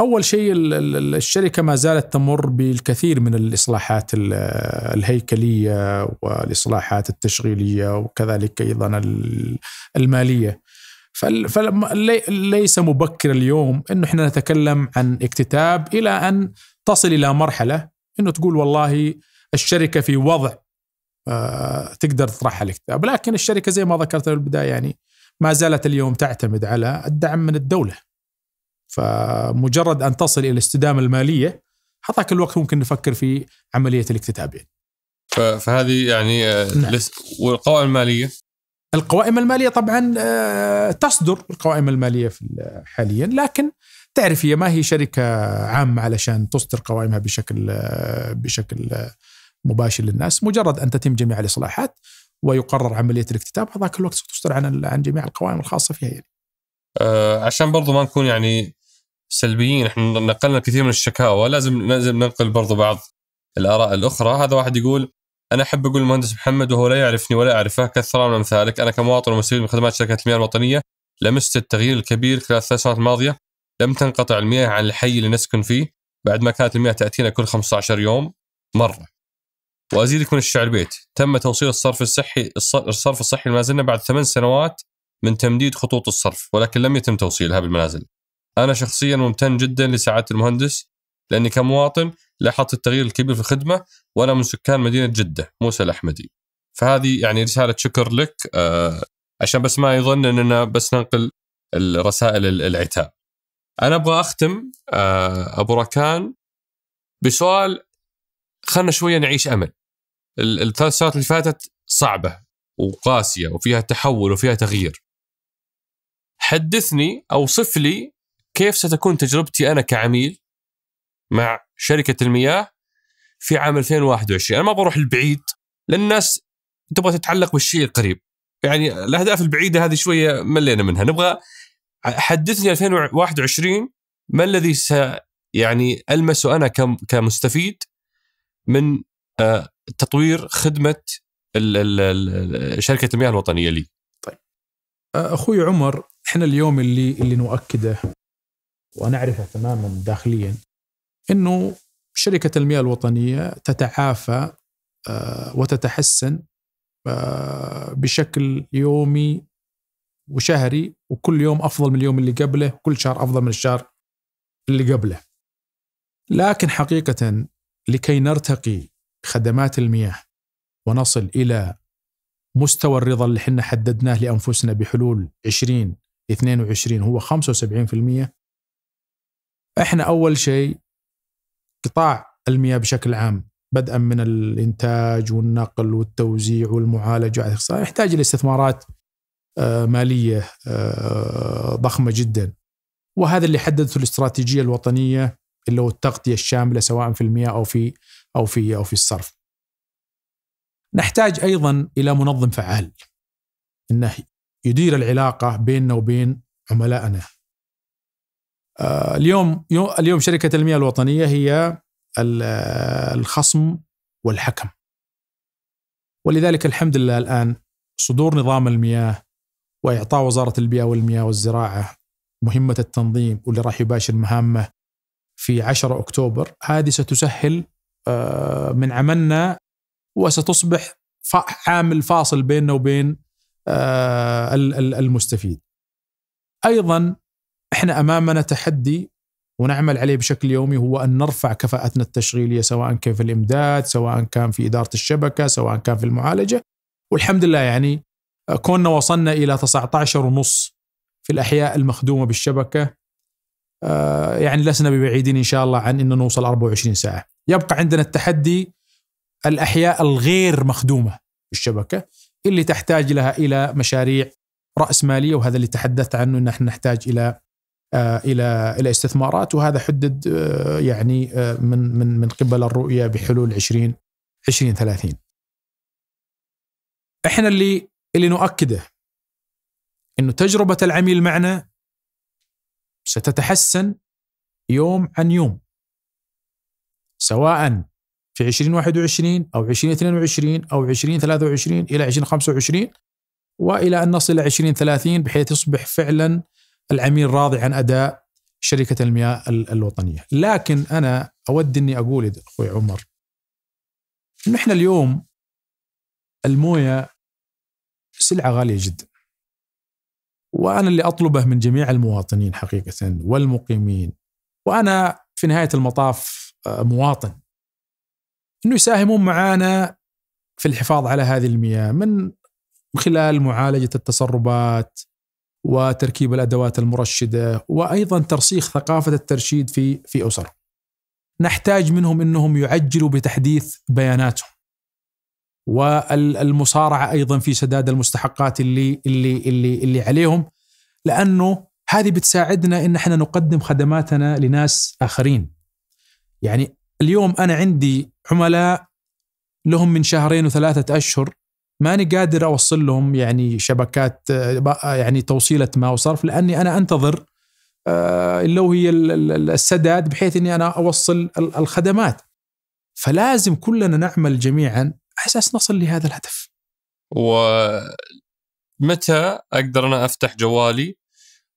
اول شيء الشركه ما زالت تمر بالكثير من الاصلاحات الهيكليه والاصلاحات التشغيليه وكذلك ايضا الماليه فليس مبكر اليوم انه احنا نتكلم عن اكتتاب الى ان تصل الى مرحله انه تقول والله الشركه في وضع آه، تقدر تطرحها الاكتتاب لكن الشركه زي ما ذكرت في البدايه يعني ما زالت اليوم تعتمد على الدعم من الدوله فمجرد ان تصل الى الاستدامه الماليه هذاك الوقت ممكن نفكر في عمليه الاكتتاب يعني. فهذه يعني آه، نعم. والقوائم الماليه القوائم الماليه طبعا آه، تصدر القوائم الماليه حاليا لكن تعرف هي ما هي شركه عامه علشان تصدر قوائمها بشكل آه، بشكل مباشر للناس مجرد ان تتم جميع الاصلاحات ويقرر عمليه الاكتتاب هذاك الوقت ستصدر عن عن جميع القوائم الخاصه فيها يعني. عشان برضو ما نكون يعني سلبيين احنا نقلنا كثير من الشكاوى لازم لازم ننقل برضو بعض الاراء الاخرى هذا واحد يقول انا احب اقول المهندس محمد وهو لا يعرفني ولا اعرفه كثر من امثالك انا كمواطن ومستفيد من خدمات شركه المياه الوطنيه لمست التغيير الكبير خلال الثلاث سنوات الماضيه لم تنقطع المياه عن الحي اللي نسكن فيه بعد ما كانت المياه تاتينا كل 15 يوم مره وازيدك من الشعر بيت تم توصيل الصرف الصحي الصرف الصحي لمنازلنا بعد ثمان سنوات من تمديد خطوط الصرف ولكن لم يتم توصيلها بالمنازل انا شخصيا ممتن جدا لسعاده المهندس لاني كمواطن لاحظت التغيير الكبير في الخدمه وانا من سكان مدينه جده موسى الاحمدي فهذه يعني رساله شكر لك آه، عشان بس ما يظن اننا بس ننقل الرسائل العتاب انا ابغى اختم آه، ابو ركان بسؤال خلنا شويه نعيش امل الثلاث سنوات اللي فاتت صعبه وقاسيه وفيها تحول وفيها تغيير حدثني او صف لي كيف ستكون تجربتي انا كعميل مع شركه المياه في عام 2021 انا ما بروح البعيد لان الناس تبغى تتعلق بالشيء القريب يعني الاهداف البعيده هذه شويه ملينا منها نبغى حدثني 2021 ما الذي س يعني المسه انا كمستفيد من آه، تطوير خدمه شركه المياه الوطنيه لي طيب آه، اخوي عمر احنا اليوم اللي اللي نؤكده وانا اعرفه تماما داخليا انه شركه المياه الوطنيه تتعافى آه، وتتحسن آه، بشكل يومي وشهري وكل يوم افضل من اليوم اللي قبله وكل شهر افضل من الشهر اللي قبله لكن حقيقه لكي نرتقي خدمات المياه ونصل الى مستوى الرضا اللي احنا حددناه لانفسنا بحلول 20 22 هو 75% احنا اول شيء قطاع المياه بشكل عام بدءا من الانتاج والنقل والتوزيع والمعالجه يحتاج الى استثمارات آه، ماليه آه، ضخمه جدا وهذا اللي حددته الاستراتيجيه الوطنيه اللي هو التغطيه الشامله سواء في المياه او في او في او في الصرف. نحتاج ايضا الى منظم فعال انه يدير العلاقه بيننا وبين عملائنا آه، اليوم اليوم شركه المياه الوطنيه هي الخصم والحكم ولذلك الحمد لله الان صدور نظام المياه واعطاء وزاره البيئه والمياه والزراعه مهمه التنظيم واللي راح يباشر مهامه في 10 اكتوبر هذه ستسهل آه، من عملنا وستصبح عامل فاصل بيننا وبين آه، المستفيد. ايضا احنا امامنا تحدي ونعمل عليه بشكل يومي هو ان نرفع كفاءتنا التشغيليه سواء كان في الامداد، سواء كان في اداره الشبكه، سواء كان في المعالجه والحمد لله يعني آه، كوننا وصلنا الى 19 ونص في الاحياء المخدومه بالشبكه آه، يعني لسنا ببعيدين ان شاء الله عن انه نوصل 24 ساعه. يبقى عندنا التحدي الاحياء الغير مخدومه بالشبكه اللي تحتاج لها الى مشاريع راس ماليه وهذا اللي تحدثت عنه ان احنا نحتاج الى آه، الى الى استثمارات وهذا حدد آه، يعني آه، من من من قبل الرؤيه بحلول 20 2030 احنا اللي اللي نؤكده انه تجربه العميل معنا ستتحسن يوم عن يوم سواء في 2021 او 2022 او 2023 الى 2025 والى ان نصل الى 2030 بحيث يصبح فعلا العميل راضي عن اداء شركه المياه الوطنيه، لكن انا اود اني اقول يا اخوي عمر نحن احنا اليوم المويه سلعه غاليه جدا. وانا اللي اطلبه من جميع المواطنين حقيقه والمقيمين وانا في نهايه المطاف آه، مواطن انه يساهمون معانا في الحفاظ على هذه المياه من خلال معالجه التسربات وتركيب الادوات المرشده وايضا ترسيخ ثقافه الترشيد في في اسرهم. نحتاج منهم انهم يعجلوا بتحديث بياناتهم. والمصارعه ايضا في سداد المستحقات اللي اللي اللي اللي عليهم لانه هذه بتساعدنا ان احنا نقدم خدماتنا لناس اخرين. يعني اليوم انا عندي عملاء لهم من شهرين وثلاثه اشهر ماني قادر اوصل لهم يعني شبكات يعني توصيله ما وصرف لاني انا انتظر آه، اللي هي السداد بحيث اني انا اوصل الخدمات فلازم كلنا نعمل جميعا اساس نصل لهذا الهدف ومتى اقدر انا افتح جوالي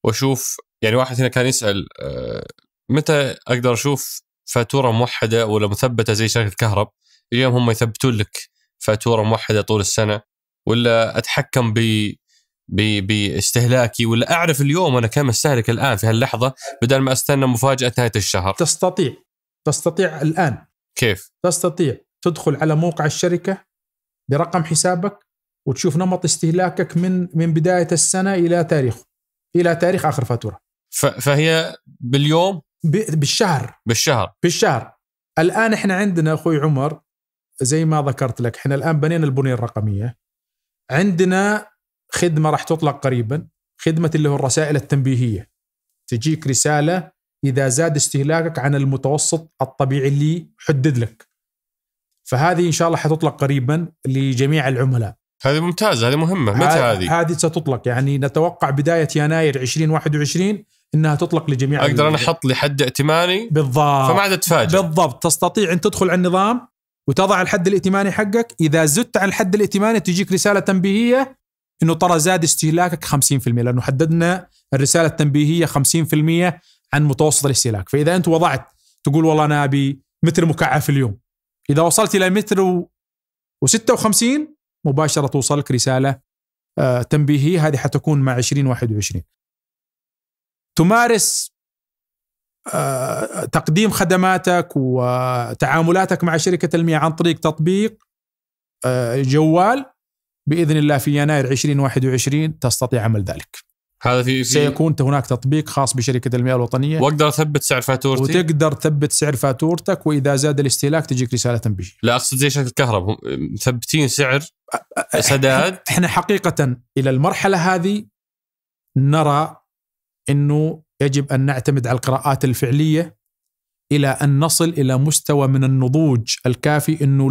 واشوف يعني واحد هنا كان يسال آه، متى اقدر اشوف فاتوره موحده ولا مثبته زي شركه كهرب اليوم هم يثبتون لك فاتوره موحده طول السنه ولا اتحكم ب باستهلاكي ولا اعرف اليوم انا كم استهلك الان في هاللحظه بدل ما استنى مفاجاه نهايه الشهر تستطيع تستطيع الان كيف تستطيع تدخل على موقع الشركه برقم حسابك وتشوف نمط استهلاكك من من بدايه السنه الى تاريخه الى تاريخ اخر فاتوره فهي باليوم بالشهر بالشهر بالشهر الان احنا عندنا اخوي عمر زي ما ذكرت لك احنا الان بنينا البنيه الرقميه عندنا خدمه راح تطلق قريبا خدمه اللي هو الرسائل التنبيهيه تجيك رساله اذا زاد استهلاكك عن المتوسط الطبيعي اللي حدد لك فهذه ان شاء الله حتطلق قريبا لجميع العملاء هذه ممتازه هذه مهمه متى هذه هذه ستطلق يعني نتوقع بدايه يناير 2021 انها تطلق لجميع اقدر انا احط لي حد ائتماني بالضبط فما عاد اتفاجئ بالضبط تستطيع ان تدخل على النظام وتضع الحد الائتماني حقك اذا زدت عن الحد الائتماني تجيك رساله تنبيهيه انه ترى زاد استهلاكك 50% لانه حددنا الرساله التنبيهيه 50% عن متوسط الاستهلاك فاذا انت وضعت تقول والله انا ابي متر مكعف في اليوم اذا وصلت الى متر و... و56 مباشره توصلك رساله آه، تنبيهيه هذه حتكون مع 2021 تمارس آه، تقديم خدماتك وتعاملاتك مع شركة المياه عن طريق تطبيق آه، جوال بإذن الله في يناير 2021 تستطيع عمل ذلك هذا في سيكون هناك تطبيق خاص بشركة المياه الوطنية واقدر اثبت سعر فاتورتي وتقدر تثبت سعر فاتورتك واذا زاد الاستهلاك تجيك رسالة تنبيه لا اقصد زي شركة الكهرباء مثبتين سعر سداد احنا حقيقة الى المرحلة هذه نرى انه يجب ان نعتمد على القراءات الفعليه الى ان نصل الى مستوى من النضوج الكافي انه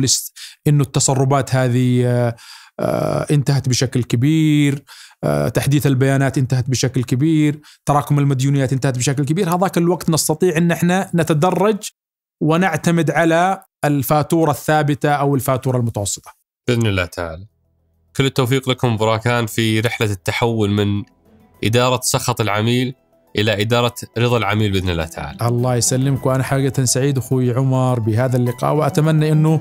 انه التسربات هذه آه، آه، انتهت بشكل كبير آه، تحديث البيانات انتهت بشكل كبير تراكم المديونيات انتهت بشكل كبير هذاك الوقت نستطيع ان احنا نتدرج ونعتمد على الفاتوره الثابته او الفاتوره المتوسطه باذن الله تعالى كل التوفيق لكم براكان في رحله التحول من اداره سخط العميل الى اداره رضا العميل باذن الله تعالى. الله يسلمك وانا حقيقه سعيد اخوي عمر بهذا اللقاء واتمنى انه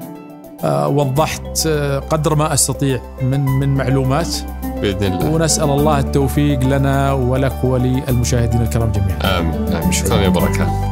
آه، وضحت آه، قدر ما استطيع من من معلومات باذن الله ونسال الله التوفيق لنا ولك وللمشاهدين الكرام جميعا امين امين شكرا يا بركه